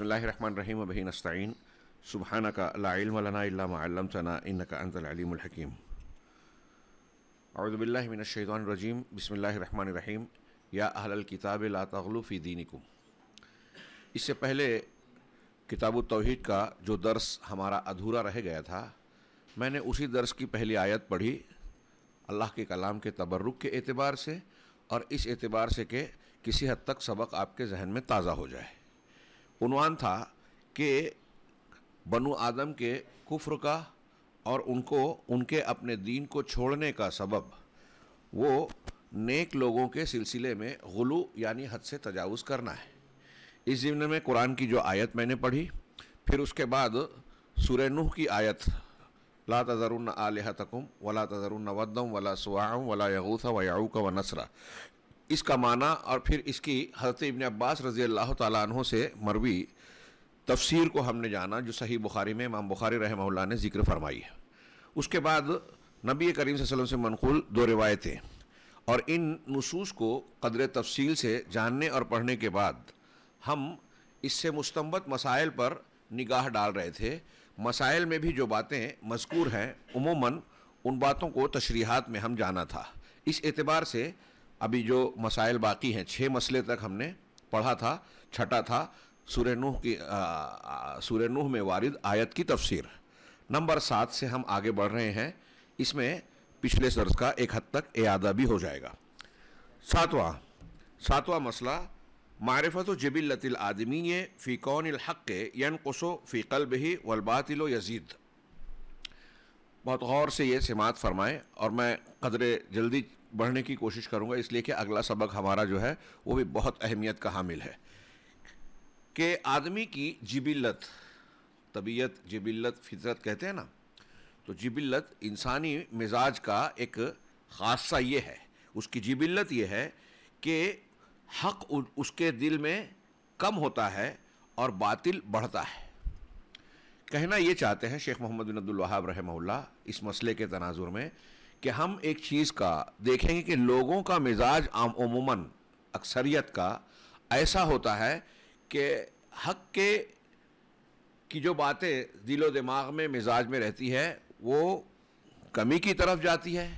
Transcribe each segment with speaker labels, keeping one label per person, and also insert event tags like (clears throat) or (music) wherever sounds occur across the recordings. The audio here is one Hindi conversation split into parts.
Speaker 1: बसमीम बही नस्तीन सुबहाना का लालमलानाल्लामतना इन का अनतलमलकीम अरदबिल्लाशैदानरजीम बसमीम या अहल किताब ला तगलूफ़ी को इससे पहले किताब तोहद का जो दर्स हमारा अधूरा रह गया था मैंने उसी दर्स की पहली आयत पढ़ी अल्लाह के कलाम के तबर्रुक के एतबार से और इस एतबार से कि किसी हद तक सबक आपके जहन में ताज़ा हो जाए उनवान था कि बनु आदम के कुफ्र का और उनको उनके अपने दीन को छोड़ने का सबब वो नेक लोगों के सिलसिले में गुलू यानी हद से तजावज़ करना है इस ज़िम्न में कुरान की जो आयत मैंने पढ़ी फिर उसके बाद सुरनूह की आयत ला तजरुन आलहतकुम वला तजरुन वदम वला सुआम वला यहूसा वयाऊक व नसरा इसका माना और फिर इसकी हज़रत इबन अब्बास रज़ी अल्लाह तहों से मरवी तफसीर को हमने जाना जो सही बुखारी में इमाम बुखारी रहम ने जिक्र फरमाई है उसके बाद नबी करीम वसल्लम से मनकूल दो रिवायतें और इन नसूस को कदर तफसील से जानने और पढ़ने के बाद हम इससे मुस्तमत मसाइल पर निगाह डाल रहे थे मसाइल में भी जो बातें मजकूर हैं उमूमन उन बातों को तशरीहत में हम जाना था इस एतबार से अभी जो मसाइल बाकी हैं छः मसले तक हमने पढ़ा था छठा था सूर्य नूह की सूर्य नूह में वारिद आयत की तफसीर नंबर सात से हम आगे बढ़ रहे हैं इसमें पिछले सर्ज का एक हद तक अदा भी हो जाएगा सातवां सातवां मसला मारफत जबिलतिल आदमी फ़ी कौनहक़ यन कसो फ़ी कल्ब ही वलबातिल यजीद बहुत गौर से ये समात फरमाएँ और मैं कदर जल्दी बढ़ने की कोशिश करूंगा इसलिए कि अगला सबक हमारा जो है वो भी बहुत अहमियत का हामिल है कि आदमी की जिबिलत तबीयत जिबिलत फितरत कहते हैं ना तो जिबिलत इंसानी मिजाज का एक खासा ये है उसकी जिबिलत ये है कि हक उसके दिल में कम होता है और बातिल बढ़ता है कहना ये चाहते हैं शेख मोहम्मद बिन अब्दुल वहाब रहमल्ला इस मसले के तनाजुर में कि हम एक चीज़ का देखेंगे कि लोगों का मिजाज आम उमूमन अक्सरियत का ऐसा होता है कि हक के की जो बातें दिलो दिमाग में मिजाज में रहती है वो कमी की तरफ जाती है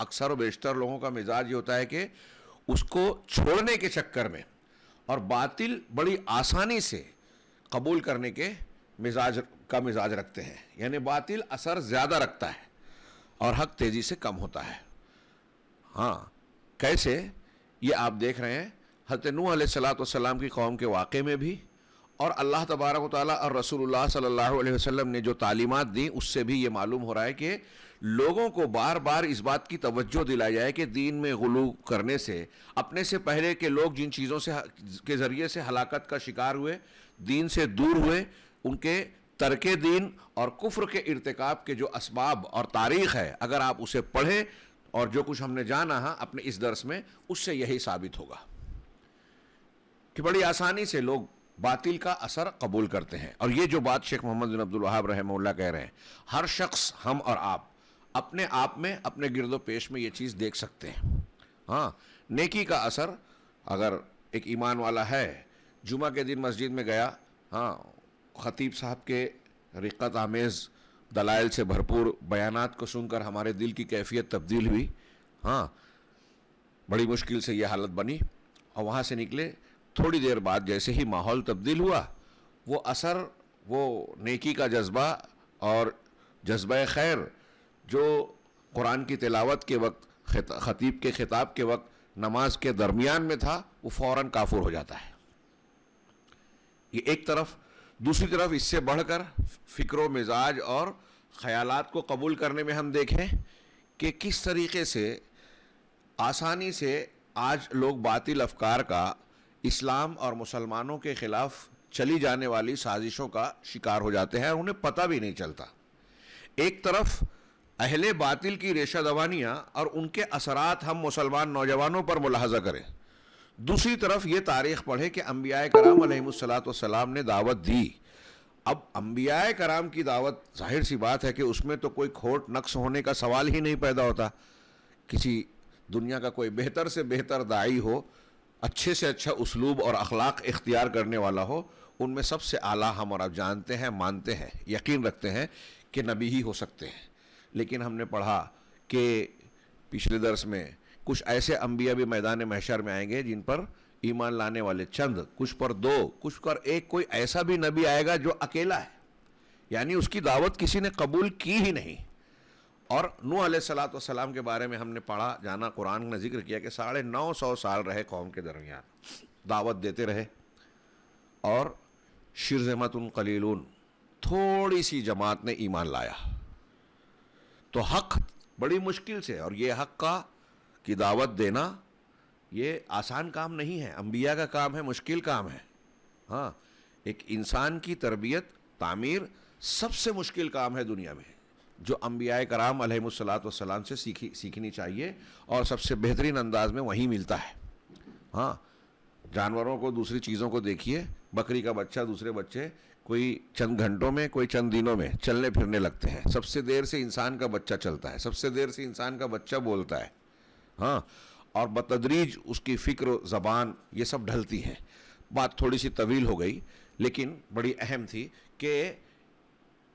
Speaker 1: अक्सर व बेशतर लोगों का मिजाज ये होता है कि उसको छोड़ने के चक्कर में और बातिल बड़ी आसानी से कबूल करने के मिजाज का मिजाज रखते हैं यानी बातिल असर ज़्यादा रखता है और हक तेज़ी से कम होता है हाँ कैसे ये आप देख रहे हैं हजरत नू सलाम की कौम के वाक़े में भी और अल्लाह तबारक ताली और रसूल सल्ला वसम ने जो तालीमत दी उससे भी ये मालूम हो रहा है कि लोगों को बार बार इस बात की तवज्जो दिलाई जाए कि दीन में गलू करने से अपने से पहले के लोग जिन चीज़ों से के ज़रिए से हलाकत का शिकार हुए दीन से दूर हुए उनके तरक दीन और कुफ्र के इरतकब के जो इसबाब और तारीख़ है अगर आप उसे पढ़ें और जो कुछ हमने जाना है अपने इस दर्स में उससे यही साबित होगा कि बड़ी आसानी से लोग बातिल का असर कबूल करते हैं और ये जो बात शेख मोहम्मद बिन अब्दुल वहाब रहमल्ला कह रहे हैं हर शख्स हम और आप अपने आप में अपने गिरदो पेश में ये चीज़ देख सकते हैं हाँ नेकी का असर अगर एक ईमान वाला है जुमा के दिन मस्जिद में गया हाँ ख़तीब साहब के रिकत आमेज़ दलाइल से भरपूर बयान को सुनकर हमारे दिल की कैफियत तब्दील हुई हाँ बड़ी मुश्किल से यह हालत बनी और वहाँ से निकले थोड़ी देर बाद जैसे ही माहौल तब्दील हुआ वो असर वो नेकी का जज्बा और जज्बा खैर जो कुरान की तिलावत के वक्त ख़तीब के ख़िताब के वक्त नमाज के दरमियान में था वो फ़ौर काफूर हो जाता है ये एक तरफ दूसरी तरफ इससे बढ़कर फ़िक्र मिजाज और ख़यालात को कबूल करने में हम देखें कि किस तरीके से आसानी से आज लोग बातिल अफकार का इस्लाम और मुसलमानों के ख़िलाफ़ चली जाने वाली साजिशों का शिकार हो जाते हैं उन्हें पता भी नहीं चलता एक तरफ अहले बातिल की रेशा दवानियाँ और उनके असरात हम मुसलमान नौजवानों पर मुलाजा करें दूसरी तरफ ये तारीख पढ़े कि अम्बिया कराम सलाम ने दावत दी अब अम्बिया कराम की दावत जाहिर सी बात है कि उसमें तो कोई खोट नक्श होने का सवाल ही नहीं पैदा होता किसी दुनिया का कोई बेहतर से बेहतर दाई हो अच्छे से अच्छा उसलूब और अखलाक इख्तियार करने वाला हो उनमें सबसे आला हम और आप जानते हैं मानते हैं यकीन रखते हैं कि नबी ही हो सकते हैं लेकिन हमने पढ़ा कि पिछले दर्स में कुछ ऐसे अंबिया भी मैदान महशर में आएंगे जिन पर ईमान लाने वाले चंद कुछ पर दो कुछ पर एक कोई ऐसा भी नबी आएगा जो अकेला है यानी उसकी दावत किसी ने कबूल की ही नहीं और नू सलाम के बारे में हमने पढ़ा जाना कुरान ने जिक्र किया कि साढ़े नौ सौ साल रहे कौम के दरमियान दावत देते रहे और शिरजमत कलीलून थोड़ी सी जमात ने ईमान लाया तो हक बड़ी मुश्किल से और ये हक का की दावत देना ये आसान काम नहीं है अम्बिया का काम है मुश्किल काम है हाँ एक इंसान की तरबियत तामीर सबसे मुश्किल काम है दुनिया में जो अम्बिया कराम अलहमसलाम से सीखी सीखनी चाहिए और सबसे बेहतरीन अंदाज में वहीं मिलता है हाँ जानवरों को दूसरी चीज़ों को देखिए बकरी का बच्चा दूसरे बच्चे कोई चंद घंटों में कोई चंद दिनों में चलने फिरने लगते हैं सबसे देर से इंसान का बच्चा चलता है सबसे देर से इंसान का बच्चा बोलता है हाँ और बतदरीज उसकी फ़िक्र ज़बान ये सब ढलती है बात थोड़ी सी तवील हो गई लेकिन बड़ी अहम थी कि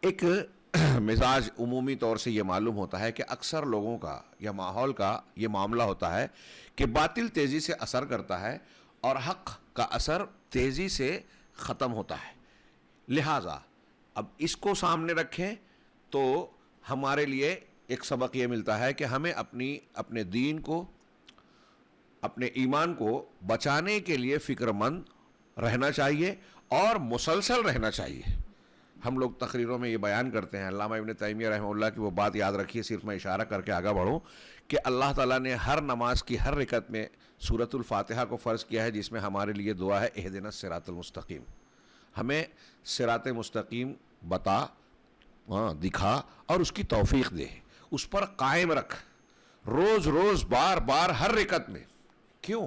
Speaker 1: एक (clears throat) मिजाज उमूमी तौर से ये मालूम होता है कि अक्सर लोगों का या माहौल का ये मामला होता है कि बातिल तेज़ी से असर करता है और हक का असर तेज़ी से ख़त्म होता है लिहाजा अब इसको सामने रखें तो हमारे लिए एक सबक ये मिलता है कि हमें अपनी अपने दीन को अपने ईमान को बचाने के लिए फ़िक्रमंद रहना चाहिए और मुसलसल रहना चाहिए हम लोग तकरीरों में ये बयान करते हैं अल्लाह इबन तैमिया रहमल्ला की वो बात याद रखिए सिर्फ मैं इशारा करके आगे बढ़ूँ कि अल्लाह ताला ने हर नमाज की हर रिकत में सूरतुल्फातिहा को फ़र्ज़ किया है जिसमें हमारे लिए दुआ है एहदिन सरातलमस्तक़ीम हमें सरात मस्तकीम बता हाँ दिखा और उसकी तोफ़ी दे उस पर कायम रख रोज रोज बार बार हर रिकत में क्यों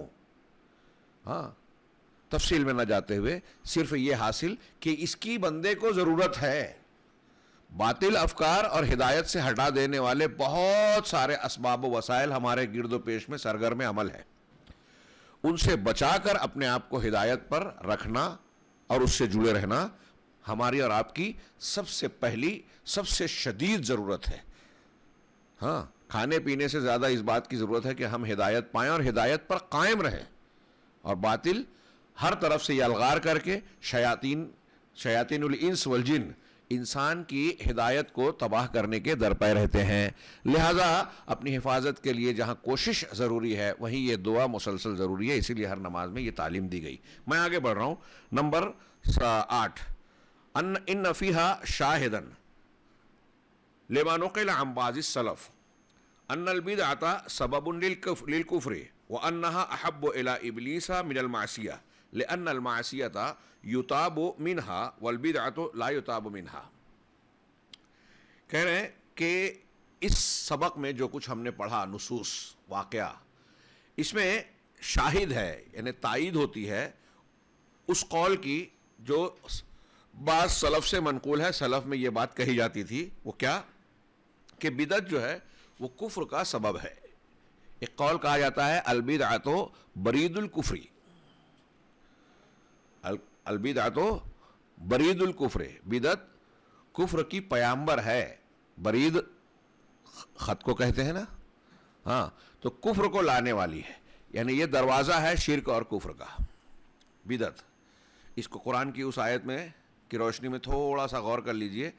Speaker 1: हाँ तफसील में ना जाते हुए सिर्फ ये हासिल कि इसकी बंदे को ज़रूरत है बातिल अफकार और हिदायत से हटा देने वाले बहुत सारे इसबाब वसाइल हमारे गिरदो पेश में सरगर में अमल है उनसे बचाकर अपने आप को हिदायत पर रखना और उससे जुड़े रहना हमारी और आपकी सबसे पहली सबसे शदीद ज़रूरत है हाँ खाने पीने से ज़्यादा इस बात की ज़रूरत है कि हम हिदायत पाएँ और हिदायत पर कायम रहें और बातिल हर तरफ से यलगार करके शयातीन शयातीन इंस वलजिन इंसान की हिदायत को तबाह करने के दर पर रहते हैं लिहाजा अपनी हिफाजत के लिए जहाँ कोशिश ज़रूरी है वहीं ये दुआ मुसलसल ज़रूरी है इसीलिए हर नमाज में ये तालीम दी गई मैं आगे बढ़ रहा हूँ नंबर आठ अन इन नफ़ीहा शाहिदन लेमानुक़ल अम्बाज़लफ़ अनबिद आता सबबिलकुफ़्र व अनहा अहब अला इबलीसा मिनलमासिया लनमासियता युताब मिनहा वलबिद आतो लायुताब मिनहा कह रहे हैं कि इस सबक में जो कुछ हमने पढ़ा नुसूस वाक़ इसमें शाहिद है यानी तायद होती है उस कौल की जो बात सलफ़ से मनकूल है सलफ़ में ये बात कही जाती थी वो क्या कि बिदत जो है वो कुफ्र का सबब है एक कौल कहा जाता है अलबिद आतो बरीदुल कुफरी अलबिद आतो बरीदुल कुफरे बिदत कुफ्र की पयाम्बर है बरीद ख़त को कहते हैं ना हाँ तो कुफ्र को लाने वाली है यानी ये दरवाज़ा है शिरक और कुफ्र का बिदत इसको कुरान की उस आयत में की रोशनी में थोड़ा सा गौर कर लीजिए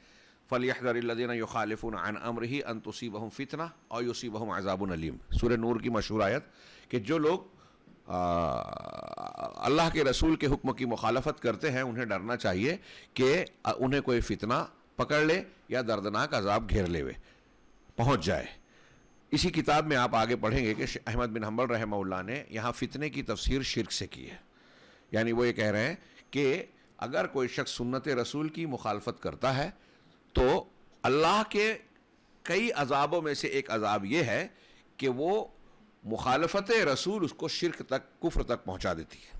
Speaker 1: फ़लियादीन युखालिफ़ुन अन अमर ही अन तुसीबहम फ़ितना और युसीबहम अजाबन अलीम सूर नूर की मशहूर आयत कि जो लोग अल्लाह के रसूल के हुक्म की मुखालफत करते हैं उन्हें डरना चाहिए कि उन्हें कोई फितना पकड़ ले या दर्दनाक अजाब घेर ले हुए पहुँच जाए इसी किताब में आप आगे पढ़ेंगे कि अहमद बिन हम्बल रहमल्ला ने यहाँ फितने की तफसीर शिरक से की है यानी वो ये कह रहे हैं कि अगर कोई शख्स सुन्नत रसूल की मुखालफत करता है तो अल्लाह के कई अजाबों में से एक अजाब यह है कि वो मुखालफत रसूल उसको शिरक तक कुफ्र तक पहुँचा देती है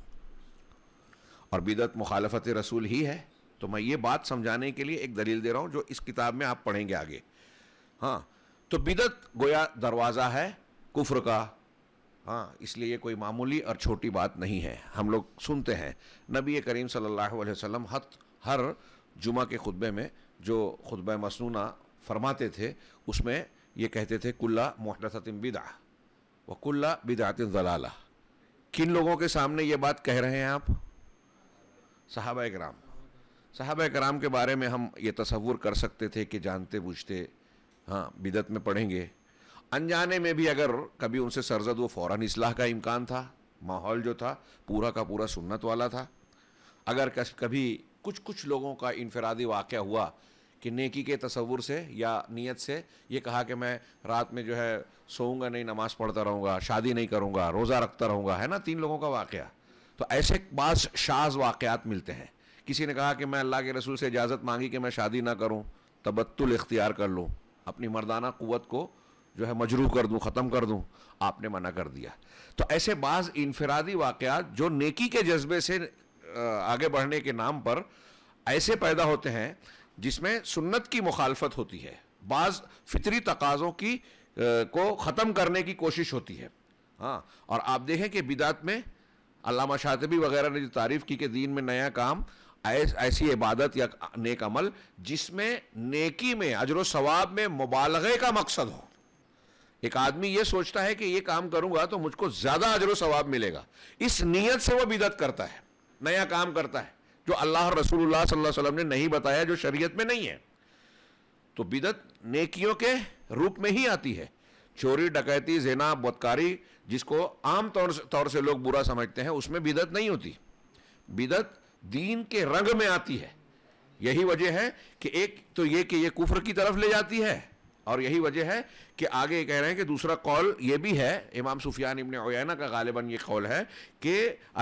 Speaker 1: और बिदत मुखालफत रसूल ही है तो मैं ये बात समझाने के लिए एक दलील दे रहा हूँ जो इस किताब में आप पढ़ेंगे आगे हाँ तो बिदत गोया दरवाज़ा है कुफ्र का हाँ इसलिए ये कोई मामूली और छोटी बात नहीं है हम लोग सुनते हैं नबी करीम सल्लल्लाहु अलैहि वसल्लम हत हर जुमा के खुतबे में जो खुतब मसनूना फरमाते थे उसमें ये कहते थे कुल्ला मोहनतिम बिदा व कुल्ला बिदातिन जलाला किन लोगों के सामने ये बात कह रहे हैं आप साहब कराम साहब कराम के बारे में हम ये तस्वुर कर सकते थे कि जानते बूझते हाँ बिदत में पढ़ेंगे अनजाने में भी अगर कभी उनसे सरजद वो फ़ौर असलाह का इम्कान था माहौल जो था पूरा का पूरा सुन्नत वाला था अगर कभी कुछ कुछ लोगों का इनफरादी वाक़ हुआ कि नेकी के तस्वुर से या नीयत से ये कहा कि मैं रात में जो है सोऊंगा नहीं नमाज़ पढ़ता रहूँगा शादी नहीं करूँगा रोज़ा रखता रहूँगा है ना तीन लोगों का वाक़ तो ऐसे बाज शाज वाक़ात मिलते हैं किसी ने कहा कि मैं अल्लाह के रसूल से इजाज़त मांगी कि मैं शादी ना करूँ तबत्तुल इख्तियार कर लूँ अपनी मर्दाना क़वत को जो है मजरू कर दूँ ख़त्म कर दूँ आपने मना कर दिया तो ऐसे बाज़ इनफरादी वाक़ात जो नेकी के जज्बे से आगे बढ़ने के नाम पर ऐसे पैदा होते हैं जिसमें सुन्नत की मुखालफत होती है बाज़ फितरी तकाज़ों की को ख़त्म करने की कोशिश होती है हाँ और आप देखें कि बिदात में अलामा शातबी वगैरह ने जो तारीफ़ की कि दीन में नया काम ऐस ऐसी इबादत या नेक अमल जिसमें नेकी में अजर सवाब में मुबालगे का मकसद हो एक आदमी ये सोचता है कि ये काम करूँगा तो मुझको ज़्यादा अजर सवाब मिलेगा इस नीयत से वो बिदत करता है नया काम करता है जो अल्लाह रसूल वसल्लम ने नहीं बताया जो शरीयत में नहीं है तो बिदत नेकियों के रूप में ही आती है चोरी डकैती जेना बदकारी जिसको आम तौर से तौर से लोग बुरा समझते हैं उसमें बिदत नहीं होती बिदत दीन के रंग में आती है यही वजह है कि एक तो ये कि ये कुफर की तरफ ले जाती है और यही वजह है कि आगे कह रहे हैं कि दूसरा कौल ये भी है इमाम सुफियान इबन ओयाना का गालिबा ये कौल है कि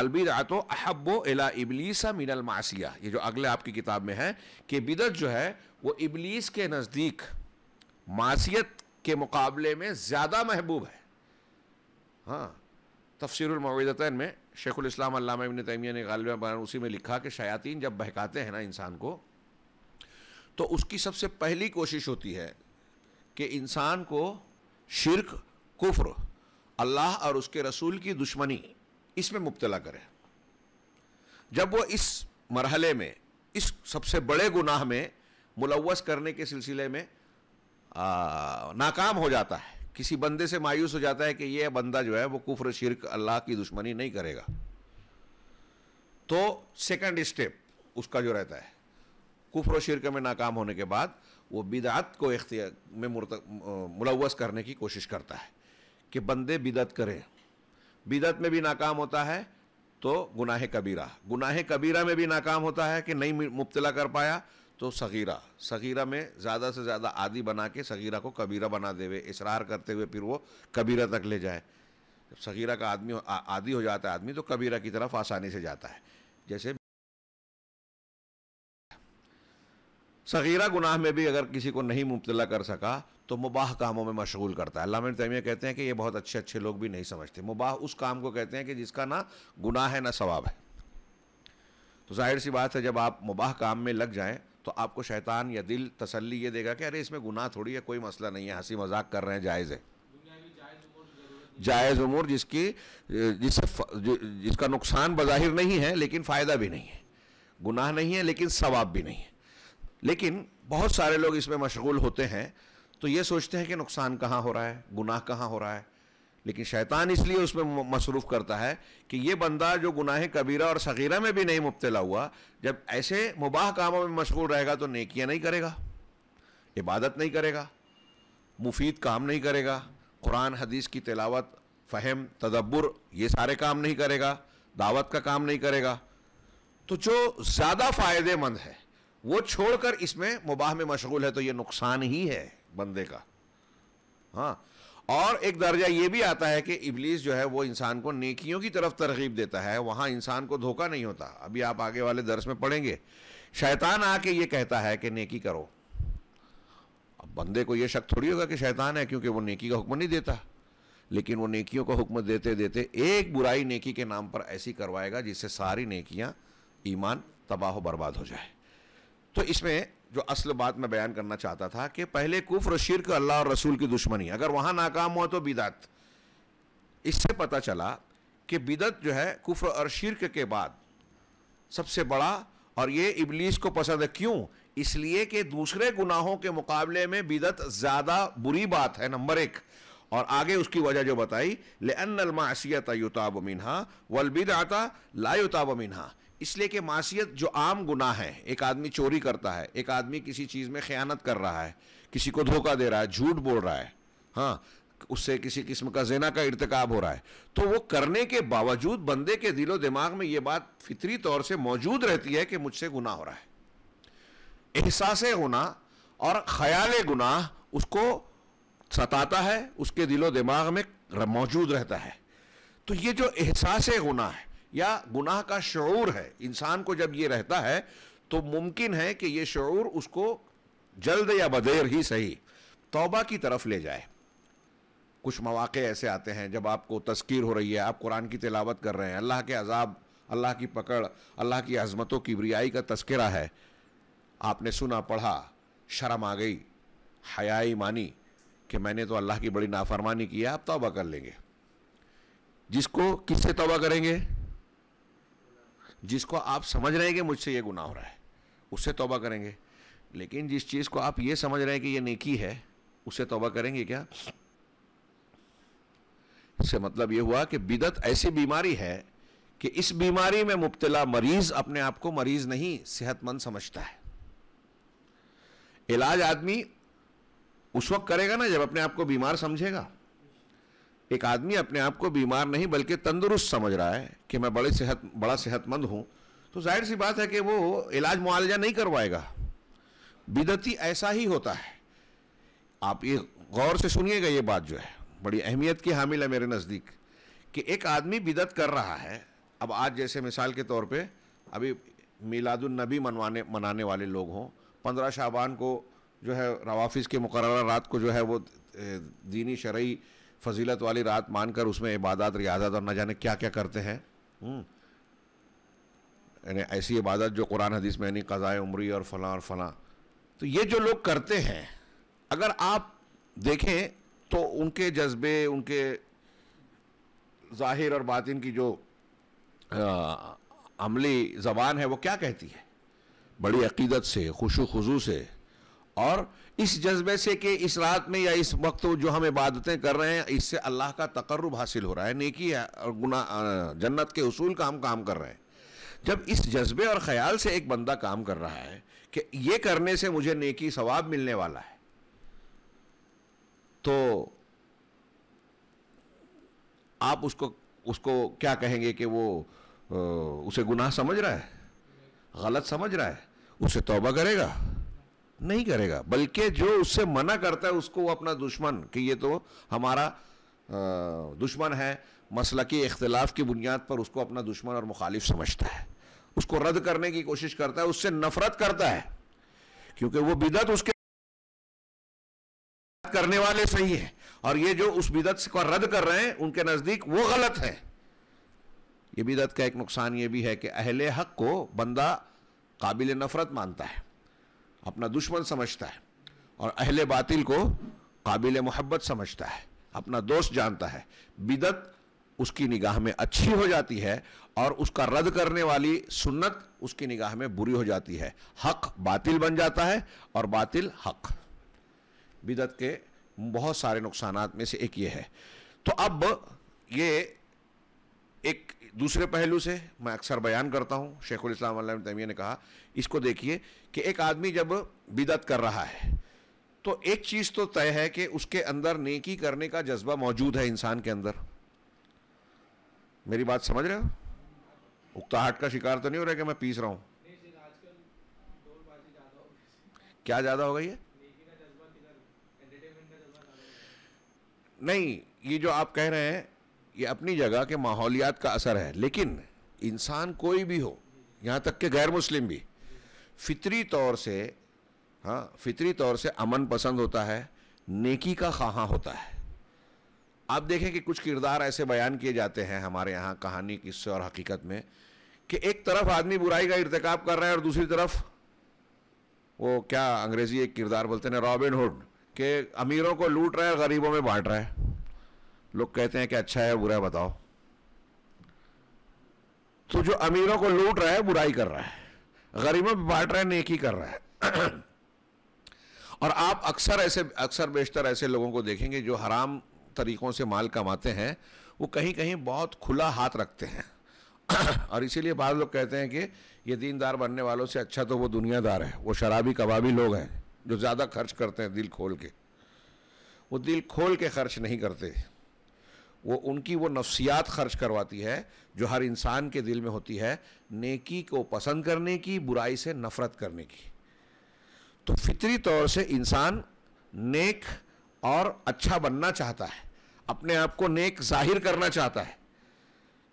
Speaker 1: अलबिदातो अहबो एला इबलीसा मिनल मासिया ये जो अगले आपकी किताब में है कि बिदत जो है वो इबलीस के नज़दीक मासीत के मुकाबले में ज़्यादा महबूब है हाँ तफसरमवदतन में शेखुलस्लाम इबन तैमिया ने गालिबा उसी में लिखा कि शयातीन जब बहकाते हैं ना इंसान को तो उसकी सबसे पहली कोशिश होती है कि इंसान को शिरक कुफ्र अल्लाह और उसके रसूल की दुश्मनी इसमें मुबतला करे जब वो इस मरहले में इस सबसे बड़े गुनाह में मुलवस करने के सिलसिले में आ, नाकाम हो जाता है किसी बंदे से मायूस हो जाता है कि यह बंदा जो है वो कुफ्र शिरक अल्लाह की दुश्मनी नहीं करेगा तो सेकंड स्टेप उसका जो रहता है कुफ्र शिरक में नाकाम होने के बाद वो बिदात को में मुलवस करने की कोशिश करता है कि बंदे बिदत करें बिदत में भी नाकाम होता है तो गुनाह कबीरा गुनाह कबीरा में भी नाकाम होता है कि नहीं मुबतला कर पाया तो सगीरा सगीरा में ज़्यादा से ज़्यादा आदि बना के सगीरा को कबीरा बना देवे इसरार करते हुए फिर वो कबीरा तक ले जाए जब सगीरा का आदमी आदि हो जाता है आदमी तो कबीरा की तरफ आसानी से जाता है जैसे सगीरा गुनाह में भी अगर किसी को नहीं मुबतला कर सका तो मुबाह कामों में मशगूल करता है अलामा तैमिया कहते हैं कि ये बहुत अच्छे अच्छे लोग भी नहीं समझते मुबाह उस काम को कहते हैं कि जिसका ना गुनाह है ना सवाब है तो जाहिर सी बात है जब आप मुबाह काम में लग जाएँ तो आपको शैतान या दिल तसल्ली ये देगा कि अरे इसमें गुनाह थोड़ी है कोई मसला नहीं है हंसी मजाक कर रहे हैं जायज़ है जायज़ उमूर जिसकी जिससे जिसका नुकसान बज़ाहिर नहीं है लेकिन फ़ायदा भी नहीं है गुनाह नहीं है लेकिन सवाब भी नहीं है लेकिन बहुत सारे लोग इसमें मशगूल होते हैं तो ये सोचते हैं कि नुकसान कहाँ हो रहा है गुनाह कहाँ हो रहा है लेकिन शैतान इसलिए उसमें मसरूफ़ करता है कि ये बंदा जो गुनाह कबीरा और सगीरा में भी नहीं मुबतला हुआ जब ऐसे मुबाह कामों में मशगूल रहेगा तो नेकियाँ नहीं करेगा इबादत नहीं करेगा मुफीद काम नहीं करेगा कुरान हदीस की तिलावत फ़हम तदब्बर ये सारे काम नहीं करेगा दावत का काम नहीं करेगा तो जो ज़्यादा फ़ायदेमंद है वो छोड़कर इसमें मुबाह में मशगूल है तो ये नुकसान ही है बंदे का हाँ और एक दर्जा ये भी आता है कि इबलीस जो है वो इंसान को नेकियों की तरफ तरगीब देता है वहाँ इंसान को धोखा नहीं होता अभी आप आगे वाले दर्स में पढ़ेंगे शैतान आके ये कहता है कि नेकी करो अब बंदे को ये शक थोड़ी होगा कि शैतान है क्योंकि वो नेकी का हुक्म नहीं देता लेकिन वो नेकियों का हुक्म देते देते एक बुराई नेकी के नाम पर ऐसी करवाएगा जिससे सारी नेकियां ईमान तबाह बर्बाद हो जाए तो इसमें जो असल बात मैं बयान करना चाहता था कि पहले कुफ्र शिरक अल्लाह और रसूल की दुश्मनी अगर वहाँ नाकाम हुआ तो बिदत इससे पता चला कि बिदत जो है कुफ्र और शिरक के बाद सबसे बड़ा और ये इबलीस को पसंद है क्यों इसलिए कि दूसरे गुनाहों के मुकाबले में बिदत ज़्यादा बुरी बात है नंबर एक और आगे उसकी वजह जो बताई ले अनमासीत युताब मिनहा वलबिदाता लायुताब मिनहा इसलिए कि मासीत जो आम गुनाह है एक आदमी चोरी करता है एक आदमी किसी चीज़ में ख़यानत कर रहा है किसी को धोखा दे रहा है झूठ बोल रहा है हाँ उससे किसी किस्म का जेना का इरतकाब हो रहा है तो वो करने के बावजूद बंदे के दिलो दिमाग में ये बात फितरी तौर से मौजूद रहती है कि मुझसे गुना हो रहा है एहसास गुना और ख्याल गुनाह उसको सताता है उसके दिलो दिमाग में मौजूद रहता है तो ये जो एहसास गुना है या गुनाह का शूर है इंसान को जब ये रहता है तो मुमकिन है कि ये शुरूर उसको जल्द या बदेर ही सही तौबा की तरफ ले जाए कुछ मौाक़े ऐसे आते हैं जब आपको तस्कीर हो रही है आप कुरान की तिलावत कर रहे हैं अल्लाह के अजाब अल्लाह की पकड़ अल्लाह की अजमतों की ब्रियाई का तस्करा है आपने सुना पढ़ा शर्म आ गई हयाई मानी कि मैंने तो अल्लाह की बड़ी नाफरमानी की है आप तौबा कर लेंगे जिसको किससे तौबा करेंगे जिसको आप समझ रहे हैं कि मुझसे ये गुनाह हो रहा है उससे तोबा करेंगे लेकिन जिस चीज़ को आप ये समझ रहे हैं कि ये नेकी है उससे तोबा करेंगे क्या इससे मतलब ये हुआ कि बिदत ऐसी बीमारी है कि इस बीमारी में मुबतला मरीज अपने आप को मरीज नहीं सेहतमंद समझता है इलाज आदमी उस वक्त करेगा ना जब अपने आप को बीमार समझेगा एक आदमी अपने आप को बीमार नहीं बल्कि तंदुरुस्त समझ रहा है कि मैं बड़े सेहत बड़ा सेहतमंद हूँ तो जाहिर सी बात है कि वो इलाज मुआलजा नहीं करवाएगा बिदती ऐसा ही होता है आप ये गौर से सुनिएगा ये बात जो है बड़ी अहमियत की हामिल है मेरे नज़दीक कि एक आदमी बिदत कर रहा है अब आज जैसे मिसाल के तौर पे अभी मिलादुलनबी मनवाने मनाने वाले लोग हों पंद्रह शाबान को जो है रवाफिस के मुकर रात को जो है वो दीनी शरा फजीलत वाली रात मानकर उसमें इबादत रियाजत और न जाने क्या क्या करते हैं हम्म। यानी ऐसी इबादत जो कुरान हदीस में यानी कज़ाए उमरी और फलां और फलां तो ये जो लोग करते हैं अगर आप देखें तो उनके जज्बे उनके ज़ाहिर और बातिन की जो आ, अमली ज़बान है वो क्या कहती है बड़ी अकीदत से खुशो खजू से और इस जज्बे से कि इस रात में या इस वक्त जो हम इबादतें कर रहे हैं इससे अल्लाह का तकर्रब हासिल हो रहा है नेकी है और गुना जन्नत के उसूल का हम काम कर रहे हैं जब इस जज्बे और ख़्याल से एक बंदा काम कर रहा है कि ये करने से मुझे नेकी सवाब मिलने वाला है तो आप उसको उसको क्या कहेंगे कि वो उसे गुनाह समझ रहा है गलत समझ रहा है उसे तोबा करेगा नहीं करेगा बल्कि जो उससे मना करता है उसको वो अपना दुश्मन कि ये तो हमारा दुश्मन है मसल के अख्तिलाफ़ की बुनियाद पर उसको अपना दुश्मन और मुखालिफ समझता है उसको रद्द करने की कोशिश करता है उससे नफरत करता है क्योंकि वो बिदत उसके करने वाले सही है और ये जो उस बिदत को रद्द कर रहे हैं उनके नज़दीक वो गलत है ये बिदत का एक नुकसान ये भी है कि अहले हक को बंदा काबिल नफरत मानता है अपना दुश्मन समझता है और अहले बातिल को काबिल मोहब्बत समझता है अपना दोस्त जानता है बिदत उसकी निगाह में अच्छी हो जाती है और उसका रद्द करने वाली सुन्नत उसकी निगाह में बुरी हो जाती है हक बातिल बन जाता है और बातिल हक बिदत के बहुत सारे नुकसान में से एक ये है तो अब ये एक दूसरे पहलू से मैं अक्सर बयान करता हूँ शेखुल इस्लाम तैमिया ने कहा इसको देखिए कि एक आदमी जब बिदत कर रहा है तो एक चीज़ तो तय है कि उसके अंदर नेकी करने का जज्बा मौजूद है इंसान के अंदर मेरी बात समझ रहे हो उकताहट का शिकार तो नहीं हो रहा कि मैं पीस रहा हूँ क्या ज़्यादा हो गई है नहीं ये जो आप कह रहे हैं ये अपनी जगह के माहौलियात का असर है लेकिन इंसान कोई भी हो यहाँ तक के गैर मुस्लिम भी फितरी तौर से हाँ फितरी तौर से अमन पसंद होता है नेकी का खाहा होता है आप देखें कि कुछ किरदार ऐसे बयान किए जाते हैं हमारे यहाँ कहानी किस्से और हकीकत में कि एक तरफ आदमी बुराई का इरतकब कर रहा है और दूसरी तरफ वो क्या अंग्रेज़ी एक किरदार बोलते हैं रॉबिन हुड के अमीरों को लूट रहा है और गरीबों में बांट रहा है लोग कहते हैं कि अच्छा है बुरा है बताओ तो जो अमीरों को लूट रहा है बुराई कर रहा है गरीबों में बांट रहा है नेकी कर रहा है (clears throat) और आप अक्सर ऐसे अक्सर बेशतर ऐसे लोगों को देखेंगे जो हराम तरीकों से माल कमाते हैं वो कहीं कहीं बहुत खुला हाथ रखते हैं (clears throat) और इसीलिए बाद लोग कहते हैं कि ये दीनदार बनने वालों से अच्छा तो वो दुनियादार है वो शराबी कबाबी लोग हैं जो ज़्यादा खर्च करते हैं दिल खोल के वो दिल खोल के खर्च नहीं करते वो उनकी वो नफ्सियात खर्च करवाती है जो हर इंसान के दिल में होती है नेकी को पसंद करने की बुराई से नफ़रत करने की तो फितरी तौर से इंसान नेक और अच्छा बनना चाहता है अपने आप को नेक जाहिर करना चाहता है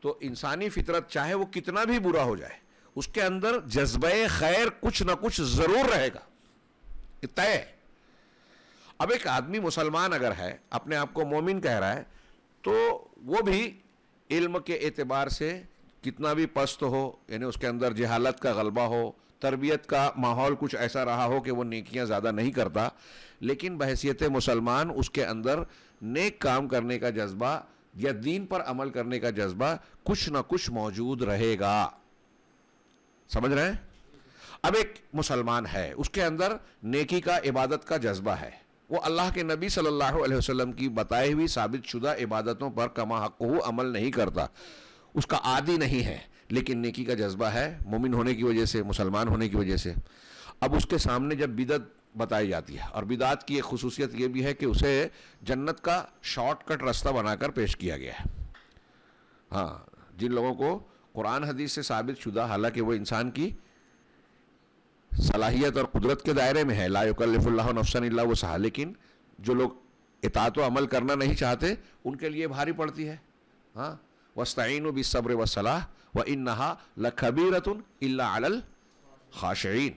Speaker 1: तो इंसानी फितरत चाहे वो कितना भी बुरा हो जाए उसके अंदर जज्बे खैर कुछ ना कुछ ज़रूर रहेगा तय अब एक आदमी मुसलमान अगर है अपने आप को मोमिन कह रहा है तो वो भी इल्म के एतबार से कितना भी पस्त हो यानी उसके अंदर जहालत का गलबा हो तरबियत का माहौल कुछ ऐसा रहा हो कि वो नेकियां ज़्यादा नहीं करता लेकिन बहसीत मुसलमान उसके अंदर नेक काम करने का जज्बा या दीन पर अमल करने का जज्बा कुछ ना कुछ मौजूद रहेगा समझ रहे हैं अब एक मुसलमान है उसके अंदर नेकी का इबादत का जज्बा है वो अल्लाह के नबी सल्लल्लाहु अलैहि वसल्लम की बताई हुई साबित शुदा इबादतों पर कमा हक अमल नहीं करता उसका आदि नहीं है लेकिन नेकी का जज्बा है मुमिन होने की वजह से मुसलमान होने की वजह से अब उसके सामने जब बिदत बताई जाती है और बिदात की एक खसूसियत यह भी है कि उसे जन्नत का शॉर्टकट रास्ता बनाकर पेश किया गया है हाँ जिन लोगों को कुरान हदीस से साबित शुदा हालांकि वो इंसान की सलाहियत और कुदरत के दायरे में है ला नफसन वसा लेकिन जो लोग इतात अमल करना नहीं चाहते उनके लिए भारी पड़ती है हाँ वस्तीन बी सब्र व सलाह व इन नहा लखबीरतन अल खाशीन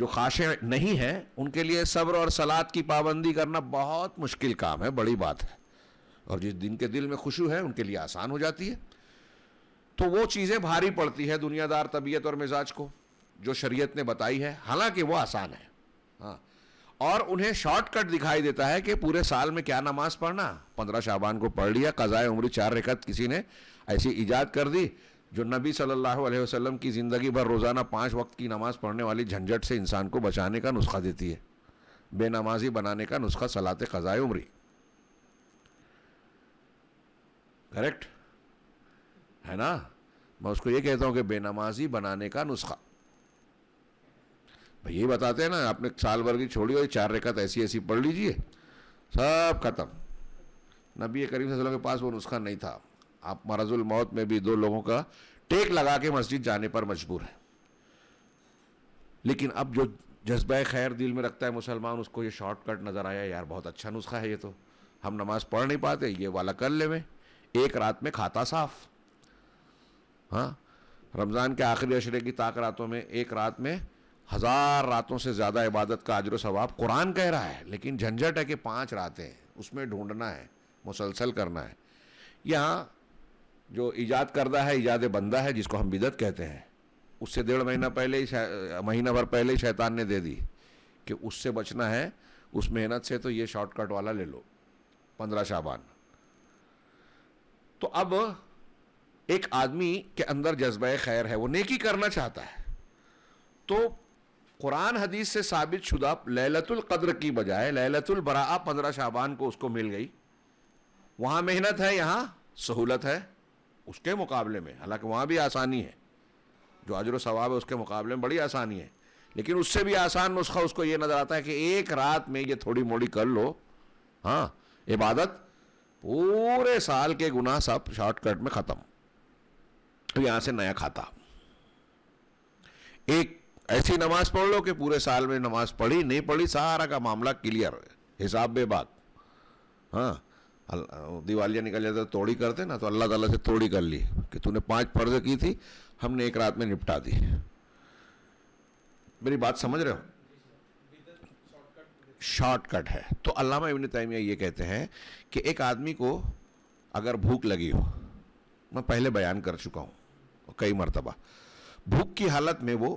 Speaker 1: जो खाशे नहीं हैं उनके लिए सब्र और सलाद की पाबंदी करना बहुत मुश्किल काम है बड़ी बात है और जिस दिन के दिल में खुशू है उनके लिए आसान हो जाती है तो वो चीज़ें भारी पड़ती है दुनियादार तबीयत और मिजाज को जो शरीयत ने बताई है हालांकि वो आसान है हाँ और उन्हें शॉर्टकट दिखाई देता है कि पूरे साल में क्या नमाज पढ़ना पंद्रह शाबान को पढ़ लिया कज़ाए उम्र चार रिकत किसी ने ऐसी ईजाद कर दी जो नबी सल्लल्लाहु अलैहि वसल्लम की ज़िंदगी भर रोज़ाना पाँच वक्त की नमाज़ पढ़ने वाली झंझट से इंसान को बचाने का नुस्खा देती है बेनमाजी बनाने का नुस्खा सलात कज़ाए उम्र करेक्ट है ना मैं उसको ये कहता हूँ कि बेनमाजी बनाने का नुस्खा ये बताते हैं ना आपने साल भर की छोड़ी और चार रेखा ऐसी ऐसी पढ़ लीजिए सब खत्म नबी करीम वसल्लम के पास वो नुस्खा नहीं था आप मरजुल मौत में भी दो लोगों का टेक लगा के मस्जिद जाने पर मजबूर है लेकिन अब जो जज्बा खैर दिल में रखता है मुसलमान उसको ये शॉर्टकट नज़र आया यार बहुत अच्छा नुस्खा है ये तो हम नमाज पढ़ नहीं पाते ये वाला कर ले में एक रात में खाता साफ हाँ रमज़ान के आखिरी अशरे की ताक रातों में एक रात में हज़ार रातों से ज़्यादा इबादत का आजर सवाब कुरान कह रहा है लेकिन झंझट है कि पांच रातें उसमें ढूंढना है मुसलसल करना है यहाँ जो ईजाद करदा है ईजाद बंदा है जिसको हम बिदत कहते हैं उससे डेढ़ महीना पहले ही महीना भर पहले ही शैतान ने दे दी कि उससे बचना है उस मेहनत से तो ये शॉर्टकट वाला ले लो पंद्रह शाबान तो अब एक आदमी के अंदर जज्बा खैर है वो नेकी करना चाहता है तो कुरान हदीस से साबित शुदा लैलतुल कद्र की बजाय लैलतुल बरा पंद्रह शाबान को उसको मिल गई वहाँ मेहनत है यहाँ सहूलत है उसके मुकाबले में हालांकि वहाँ भी आसानी है जो अजर सवाब है उसके मुकाबले में बड़ी आसानी है लेकिन उससे भी आसान नुस्खा उसको ये नज़र आता है कि एक रात में ये थोड़ी मोड़ी कर लो हाँ इबादत पूरे साल के गुनाह सब शॉर्टकट में ख़त्म तो यहाँ से नया खाता एक ऐसी नमाज पढ़ लो कि पूरे साल में नमाज पढ़ी नहीं पढ़ी सारा का मामला क्लियर हिसाब बेबाक हाँ दिवालिया निकल जाता तो तोड़ी करते ना तो अल्लाह ताला से तोड़ी कर ली कि तूने पांच फर्ज की थी हमने एक रात में निपटा दी मेरी बात समझ रहे हो शॉर्टकट है तो अल्लामा इबन तैमिया ये कहते हैं कि एक आदमी को अगर भूख लगी हो मैं पहले बयान कर चुका हूँ कई मरतबा भूख की हालत में वो